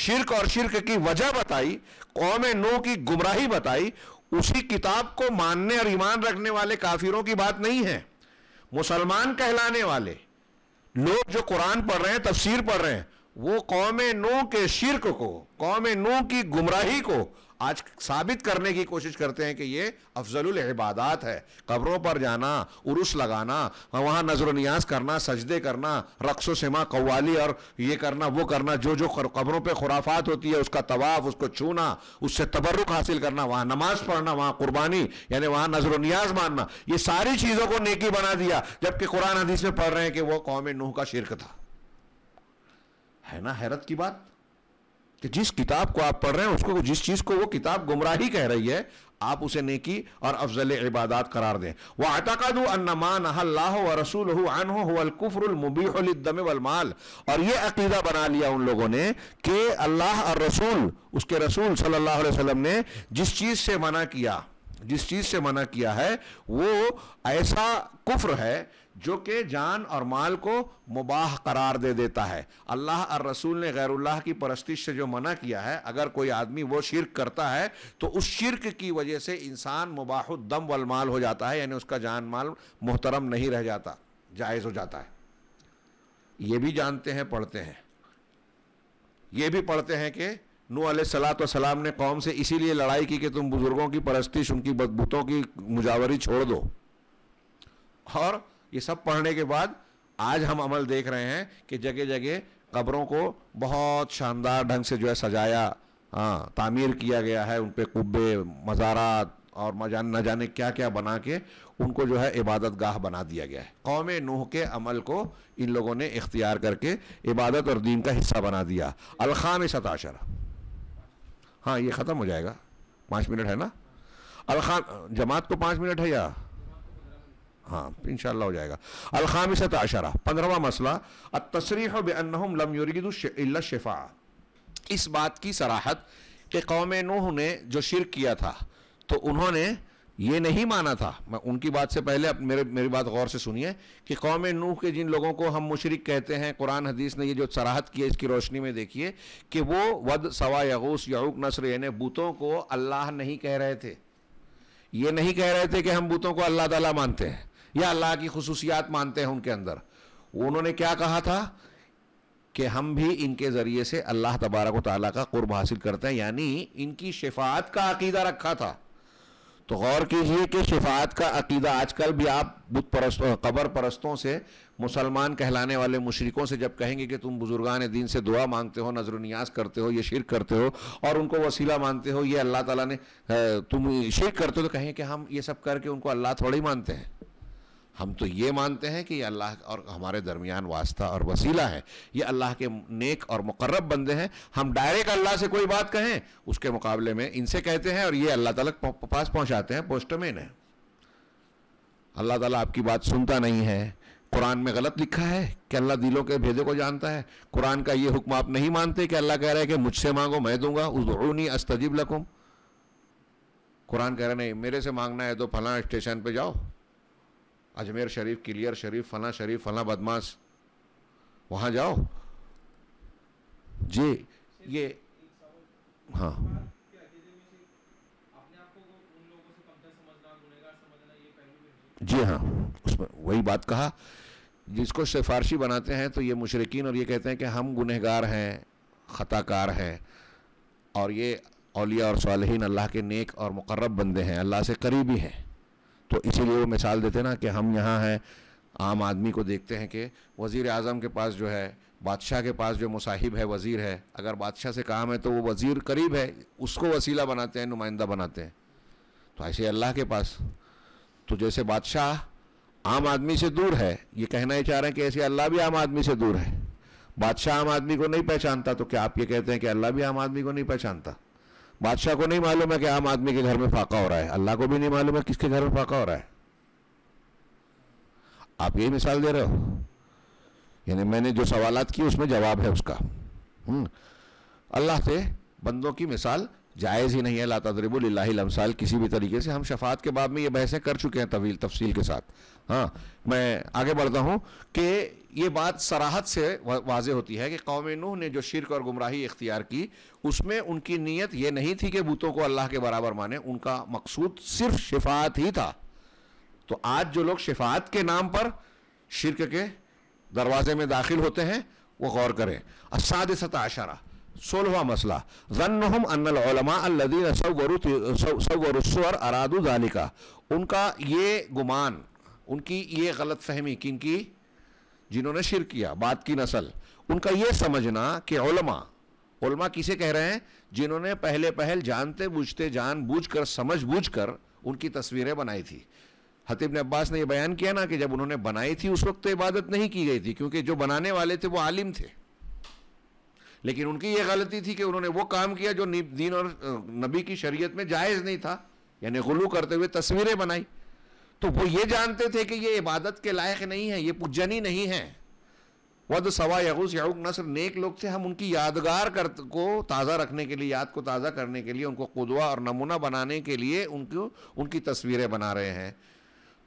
Speaker 1: शिरक और शिरक की वजह बताई कौम नो की गुमराही बताई उसी किताब को मानने और ईमान रखने वाले काफिरों की बात नहीं है मुसलमान कहलाने वाले लोग जो कुरान पढ़ रहे हैं तफसीर पढ़ रहे हैं वो कौम नो के शिरक को कौम नो की गुमराही को आज साबित करने की कोशिश करते हैं कि ये अफजल इबादात है कब्रों पर जाना उर्स लगाना वहाँ नजर न्याज करना सजदे करना रक्स सिमा कवाली और ये करना वो करना जो जो कब्रों पर खुराफात होती है उसका तवाफ़ उसको छूना उससे तबरुक हासिल करना वहाँ नमाज पढ़ना वहाँ कुर्बानी यानी वहाँ नजर न्याज मानना ये सारी चीज़ों को नेकी बना दिया जबकि कुरान हदीस में पढ़ रहे हैं कि वह कौम नूह का शिरक था है ना हैरत की बात कि जिस किताब को आप पढ़ रहे हैं उसको जिस चीज़ को वो किताब गुमराही कह रही है आप उसे नेकी और अफजल इबादत करार दें वह अतकद अन्नमान व रसूल अनकुफ़रमबीदम वलमाल और ये अकीदा बना लिया उन लोगों ने कि अल्लाह और रसूल उसके रसूल सल्लल्लाहु अलैहि वसल्लम ने जिस चीज़ से मना किया जिस चीज़ से मना किया है वो ऐसा कुफ्र है जो कि जान और माल को मुबाह करार दे देता है अल्लाह और रसूल ने गैरुल्लाह की परस्तिश से जो मना किया है अगर कोई आदमी वो शिरक करता है तो उस शिरक की वजह से इंसान मुबाहुदम वलमाल हो जाता है यानी उसका जान माल मोहतरम नहीं रह जाता जायज़ हो जाता है ये भी जानते हैं पढ़ते हैं ये भी पढ़ते हैं कि नू सलात सलाम ने कौम से इसीलिए लड़ाई की कि तुम बुज़ुर्गों की परस्तिश उनकी बदबूतों की मुजावरी छोड़ दो और ये सब पढ़ने के बाद आज हम अमल देख रहे हैं कि जगह जगह कब्रों को बहुत शानदार ढंग से जो है सजाया हाँ तामीर किया गया है उन पर कुब्बे मज़ारात और मजान न जाने क्या क्या बना के उनको जो है इबादत गाह बना दिया गया है कौम नूह के अमल को इन लोगों ने इख्तियार करके इबादत और दीन का हिस्सा बना दिया अलखाम सताशर हाँ ये ख़त्म हो जाएगा पाँच मिनट है ना अलखाम जमात को पाँच मिनट है या हाँ इन हो जाएगा से तशरा पंद्रहवा मसला तसरीह लम युरीदुल्ला शिफा इस बात की सराहत कि कौम नूह ने जो शिर किया था तो उन्होंने ये नहीं माना था मैं उनकी बात से पहले अब मेरे मेरी बात गौर से सुनिए कि कौम नूह के जिन लोगों को हम मुशरक कहते हैं कुरान हदीस ने ये जो सराहत की है इसकी रोशनी में देखिए कि वो वद सवा यगूस यऊक नसर यानी बूतों को अल्लाह नहीं कह रहे थे ये नहीं कह रहे थे कि हम बूतों को अल्लाह ताला मानते हैं या अल्लाह की खसूसियात मानते हैं उनके अंदर उन्होंने क्या कहा था कि हम भी इनके ज़रिए से अल्लाह तबारक ताली का कुर्ब हासिल करते हैं यानी इनकी शिफात का अकीदा रखा था तो गौर कीजिए कि शिफात का अकीदा आजकल भी आप बुत परस्तों कबर परस्तों से मुसलमान कहलाने वाले मुशरिकों से जब कहेंगे कि तुम बुजुर्गान दीन से दुआ मांगते हो नजर न्याज करते हो ये शिरक करते हो और उनको वसीला मानते हो ये अल्लाह ताला ने तुम शिर करते हो तो कहें कि हम ये सब करके उनको अल्लाह थोड़ी मानते हैं हम तो ये मानते हैं कि ये अल्लाह और हमारे दरमियान वास्ता और वसीला है ये अल्लाह के नेक और मुकर्रब बंदे हैं हम डायरेक्ट अल्लाह से कोई बात कहें उसके मुकाबले में इनसे कहते हैं और ये अल्लाह तक पास पहुंचाते हैं पोस्टमैन है अल्लाह ताला आपकी बात सुनता नहीं है कुरान में गलत लिखा है कि अल्लाह दिलों के भेदे को जानता है कुरान का ये हुक्म आप नहीं मानते कि अल्लाह कह रहे हैं कि मुझसे मांगो मैं दूंगा रूनी अस्तजीब लकुम कुरान कह रहे नहीं मेरे से मांगना है तो फला स्टेशन पे जाओ अजमेर शरीफ किलियर शरीफ फला शरीफ फला बदमाश वहाँ जाओ जी ये हाँ जी हाँ उसमें वही बात कहा जिसको सिफारशी बनाते हैं तो ये मुशरकिन और ये कहते हैं कि हम गुनहगार हैं ख़ताकार हैं और ये अलिया और सालहीन अल्लाह के नेक और मुकर्रब बंदे हैं अल्लाह से करीबी हैं तो इसीलिए वो मिसाल देते ना कि हम यहाँ हैं आम आदमी को देखते हैं कि वज़ी अजम के पास जो है बादशाह के पास जो मुसाहिब है वज़ीर है अगर बादशाह से काम है तो वो वज़ीर करीब है उसको वसीला बनाते हैं नुमाइंदा बनाते हैं तो ऐसे अल्लाह के पास तो जैसे बादशाह आम आदमी से दूर है ये कहना ही चाह रहे हैं कि ऐसे अल्लाह भी आम आदमी से दूर है बादशाह आम आदमी को नहीं पहचानता तो क्या आप ये कहते हैं कि अल्लाह भी आम आदमी को नहीं पहचानता बादशाह को नहीं मालूम है कि आम आदमी के घर में फाका हो रहा है अल्लाह को भी नहीं मालूम है किसके घर में फाका हो रहा है आप यही मिसाल दे रहे हो यानी मैंने जो सवालत किए उसमें जवाब है उसका हम्म। अल्लाह से बंदों की मिसाल जायज़ ही नहीं है ला तदरबुल्लामसाल किसी भी तरीके से हम शफात के बाद में ये बहसें कर चुके हैं तवील तफसील के साथ हाँ मैं आगे बढ़ता हूँ कि ये बात सराहत से वाज होती है कि कौम नूह ने जो शिरक और गुमराही इख्तियार की उसमें उनकी नीयत ये नहीं थी कि बूतों को अल्लाह के बराबर माने उनका मकसूद सिर्फ शिफात ही था तो आज जो लोग शिफात के नाम पर शिरक के दरवाजे में दाखिल होते हैं वो गौर करें असाद सता अशारा सोलहवा मसला जन्नहम अन्नलमा सवर अरादु जालिका उनका ये गुमान उनकी ये गलत फहमी किन की जिन्होंने शिर किया बात की नस्ल उनका ये समझना कि उलमा उलमा किसे कह रहे हैं जिन्होंने पहले पहल जानते बूझते जान बूझ कर समझ बूझ कर उनकी तस्वीरें बनाई थी हतीब ने अब्बास ने यह बयान किया ना कि जब उन्होंने बनाई थी उस वक्त तो इबादत नहीं की गई थी क्योंकि जो बनाने वाले थे वो आलिम थे लेकिन उनकी ये गलती थी कि उन्होंने वो काम किया जो दीन और नबी की शरीयत में जायज़ नहीं था यानी गुलू करते हुए तस्वीरें बनाई तो वो ये जानते थे कि ये इबादत के लायक नहीं है ये पूजनी नहीं है वद सवा यगूस याऊक नसर नेक लोग थे हम उनकी यादगार कर को ताज़ा रखने के लिए याद को ताज़ा करने के लिए उनको कुदवा और नमूना बनाने के लिए उनको उनकी तस्वीरें बना रहे हैं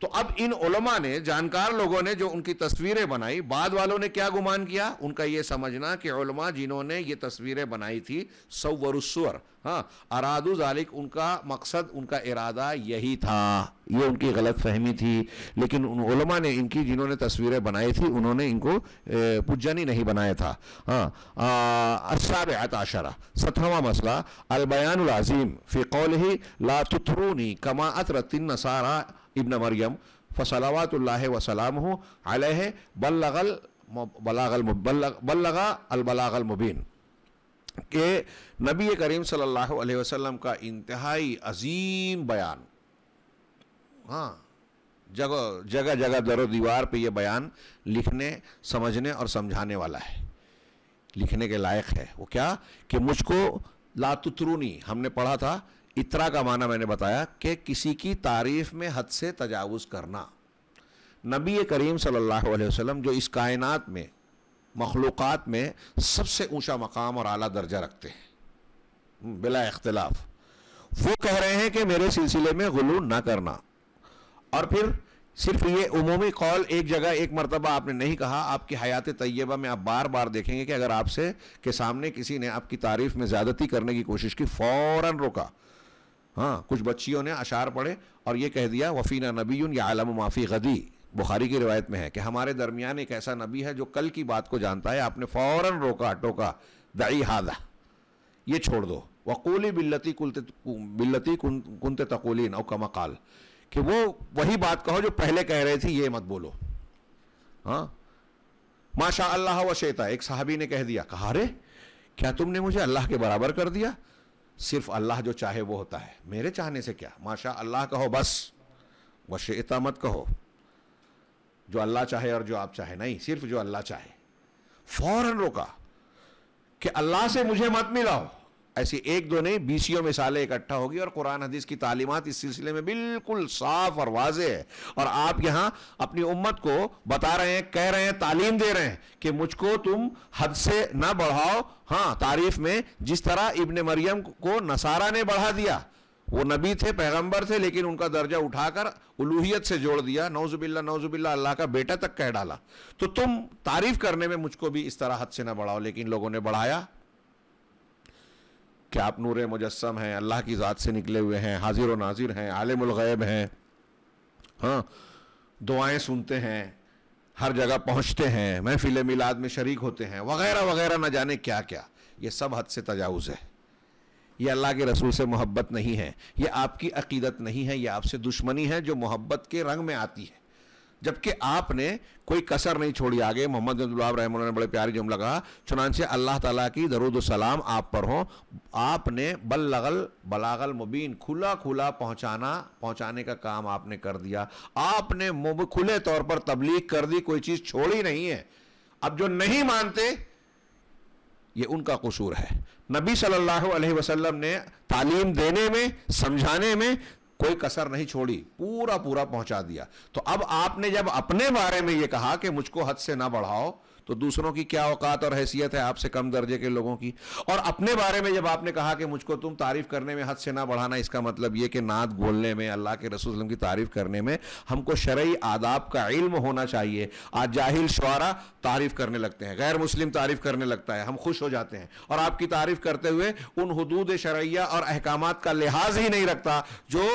Speaker 1: तो अब इन ओलमा ने जानकार लोगों ने जो उनकी तस्वीरें बनाई बाद वालों ने क्या गुमान किया उनका यह समझना कि ओलमा जिन्होंने ये तस्वीरें बनाई थी सवर हाँ अरादु जालिक उनका मकसद उनका इरादा यही था ये उनकी गलत फहमी थी लेकिन उन उलमा ने इनकी जिन्होंने तस्वीरें बनाई थी उन्होंने इनको पुजनी नहीं बनाया था हाँ असाब आशारा सतरवा मसला अलबयानज़ीम फ़िकौल ही लातरूनी कमा अतरतिन नसारा इबन मरियम फसलावातल्ल वसलाम हो अलह बल्लगल बलागल बल्लगा अलबलागल मुबीन के नबी करीम सल्लल्लाहु अलैहि वसल्लम का इंतहाई अजीम बयान हाँ जगह जगह जगह दर दीवार पे ये बयान लिखने समझने और समझाने वाला है लिखने के लायक है वो क्या कि मुझको लातुतरूनी हमने पढ़ा था इतरा का माना मैंने बताया कि किसी की तारीफ में हद से तजावज़ करना नबी करीम सल्लल्लाहु अलैहि वसल्लम जो इस कायनात में मखलूक़ में सबसे ऊंचा मकाम और आला दर्जा रखते हैं हम्म, बिला इख्तलाफ वो कह रहे हैं कि मेरे सिलसिले में गुलू ना करना और फिर सिर्फ ये उमूमी कौल एक जगह एक मरतबा आपने नहीं कहा आपकी हयात तय्यबा में आप बार बार देखेंगे कि अगर आपसे के सामने किसी ने आपकी तारीफ़ में ज़्यादती करने की कोशिश की फौरन रोका हाँ कुछ बच्चियों ने अशार पढ़े और ये कह दिया वफ़ीना नबीन या आलम माफ़ी गदी बुखारी की रिवायत में है कि हमारे दरमियान एक ऐसा नबी है जो कल की बात को जानता है आपने फ़ौर रोका टोका दई हादा ये छोड़ दो वकूली बिल्लती कुलते बिल्लती कुनते तकुलिन और कमकाल कि वो वही बात कहो जो पहले कह रहे थे ये मत बोलो हाँ माशा अल्लाह व शेता एक साहबी ने कह दिया कहा रे क्या तुमने मुझे अल्लाह के बराबर कर दिया सिर्फ अल्लाह जो चाहे वो होता है मेरे चाहने से क्या माशा अल्लाह कहो बस वशता मत कहो जो अल्लाह चाहे और जो आप चाहे नहीं सिर्फ जो अल्लाह चाहे फौरन रोका कि अल्लाह से मुझे मत मिलाओ ऐसे एक दो नहीं बीसियों में साले इकट्ठा होगी और कुरान हदीस की तालीमत इस सिलसिले में बिल्कुल साफ और वाजे है और आप यहां अपनी उम्मत को बता रहे हैं कह रहे हैं तालीम दे रहे हैं कि मुझको तुम हद से ना बढ़ाओ हाँ तारीफ में जिस तरह इबन मरियम को नसारा ने बढ़ा दिया वो नबी थे पैगंबर थे लेकिन उनका दर्जा उठाकर उलूहियत से जोड़ दिया नौजुबिल्ला नौजुबिल्ला अल्लाह का बेटा तक कह डाला तो तुम तारीफ करने में मुझको भी इस तरह हद से ना बढ़ाओ लेकिन लोगों ने बढ़ाया कि आप नूर मुजस्म हैं अल्लाह की ज़ात से निकले हुए हैं हाजिर व नाजिर हैं आलमगैब हैं हाँ दुआएं सुनते हैं हर जगह पहुँचते हैं महफिल मिलाद में शरीक होते हैं वगैरह वगैरह ना जाने क्या क्या ये सब हद से तजावज़ है ये अल्लाह के रसूल से मोहब्बत नहीं है ये आपकी अकीदत नहीं है ये आपसे दुश्मनी है जो मोहब्बत के रंग में आती है जबकि आपने कोई कसर नहीं छोड़ी आगे मोहम्मद अब्दुल्लाब रहम ने बड़े प्यारी जुमला कहा चुनान से अल्लाह ताला की सलाम आप पर हो आपने लगल बलागल मुबीन खुला खुला पहुंचाना पहुंचाने का काम आपने कर दिया आपने खुले तौर पर तबलीग कर दी कोई चीज़ छोड़ी नहीं है अब जो नहीं मानते ये उनका कसूर है नबी सल्लल्लाहु अलैहि वसल्लम ने तालीम देने में समझाने में कोई कसर नहीं छोड़ी पूरा पूरा पहुंचा दिया तो अब आपने जब अपने बारे में यह कहा कि मुझको हद से ना बढ़ाओ तो दूसरों की क्या औकात और हैसियत है आपसे कम दर्जे के लोगों की और अपने बारे में जब आपने कहा कि मुझको तुम तारीफ करने में हद से ना बढ़ाना इसका मतलब ये कि नात बोलने में अल्लाह के रसूल की तारीफ करने में हमको शरय आदाब का इल्म होना चाहिए आज जाहिल शुरा तारीफ करने लगते हैं गैर मुस्लिम तारीफ करने लगता है हम खुश हो जाते हैं और आपकी तारीफ करते हुए उन हदूद शरैया और अहकाम का लिहाज ही नहीं रखता जो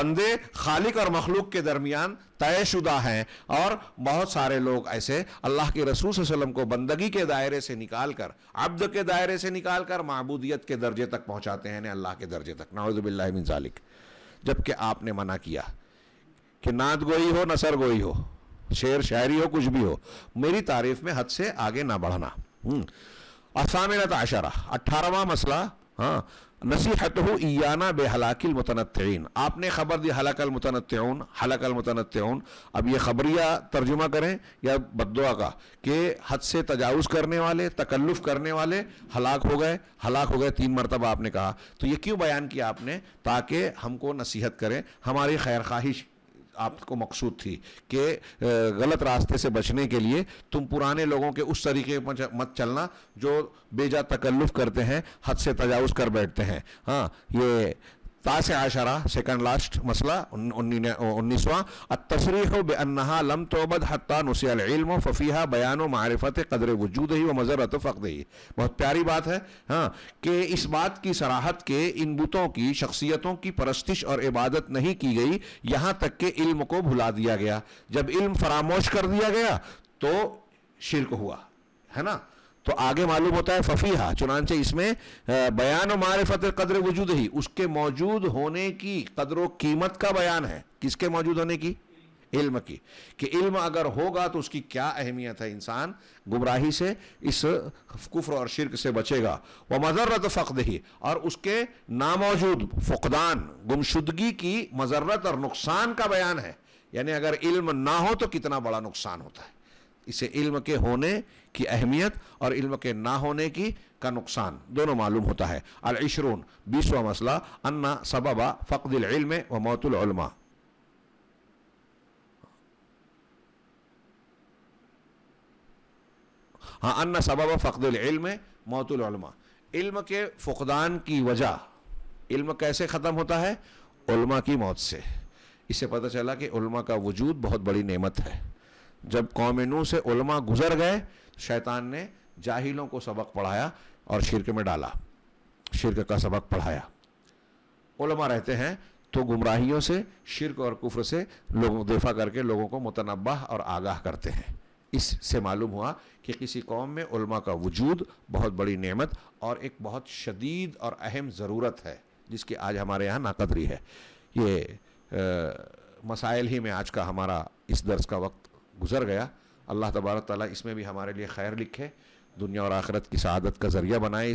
Speaker 1: बंदे खालिक और मखलूक के दरमियान तयशुदा हैं और बहुत सारे लोग ऐसे अल्लाह के रसूल वसलम को बंदगी के दायरे से निकाल कर अब्द के दायरे से निकाल कर महबूदियत के दर्जे तक पहुँचाते हैं अल्लाह के दर्जे तक नाउज़बिल्लिन जबकि आपने मना किया कि नाद गोई हो नसर गोई हो शेर शायरी हो कुछ भी हो मेरी तारीफ में हद से आगे ना बढ़ना हम्म। असामिनत आशरा अट्ठारहवा मसला हाँ नसीहत हो ईयाना बेहलाकिल मुतनतन आपने ख़बर दी हलाकल मुतनतन हलाकल मुतनतन अब ये खबरिया तर्जुमा करें या बदुआ का कि हद से तजावज़ करने वाले तकल्लुफ़ करने वाले हलाक हो गए हलाक हो गए तीन मरतबा आपने कहा तो ये क्यों बयान किया आपने ताकि हमको नसीहत करें हमारी खैर ख्वाहिश आपको मकसूद थी कि गलत रास्ते से बचने के लिए तुम पुराने लोगों के उस तरीके पर मत चलना जो बेजा तकल्लुफ़ करते हैं हद से तजावज़ कर बैठते हैं हाँ ये ताश आशरा सेकंड लास्ट मसला उन्नीसवां तसरीह बन्हा लम तोबद हत्ता नुसियाम फ़फ़ीहा बयान मारफत कदर वजूद ही व मज़रत फ़द ही बहुत प्यारी बात है हाँ कि इस बात की सराहत के इन बुतों की शख्सियतों की परस्तिश और इबादत नहीं की गई यहाँ तक के इल्म को भुला दिया गया जब इल्म फरामोश कर दिया गया तो शिरक हुआ है ना तो आगे मालूम होता है फ़फ़ीहा चुनानचे इसमें बयान और मारफत कदर वजूद ही उसके मौजूद होने की कदर व कीमत का बयान है किसके मौजूद होने की इल्म की कि इल्म अगर होगा तो उसकी क्या अहमियत है इंसान गुमराही से इस कुफ्र और शिरक से बचेगा वह मजरत फ़क़द ही और उसके नामौजूद फ़ुकदान गुमशुदगी की मजरत और नुकसान का बयान है यानी अगर इल्म ना हो तो कितना बड़ा नुकसान होता है इसे इल्म के होने की अहमियत और इल्म के ना होने की का नुकसान दोनों मालूम होता है अलशरून बीसवा मसला अन्ना सबबा इल्म व मौतुलमा हाँ अन्ना सबबा फ़कदिल्म मौतुलमा इल्म के फ़ुकदान की वजह इल्म कैसे ख़त्म होता है उल्मा की मौत से इससे पता चला कि उल्मा का वजूद बहुत बड़ी नेमत है जब कौम नू से उलमा गुजर गए शैतान ने जाहिलों को सबक पढ़ाया और शिरक में डाला शिरक का सबक पढ़ाया उलमा रहते हैं तो गुमराहियों से शिरक और कुफर से लोगों को दफा करके लोगों को मुतनबा और आगाह करते हैं इससे मालूम हुआ कि किसी कौम में उलमा का वजूद बहुत बड़ी नेमत और एक बहुत शदीद और अहम ज़रूरत है जिसकी आज हमारे यहाँ नाकदरी है ये आ, मसाइल ही में आज का हमारा इस दर्स का वक्त गुजर गया अल्लाह तबारा ताली इसमें भी हमारे लिए खैर लिखे दुनिया और आखरत की शहादत का ज़रिया बनाए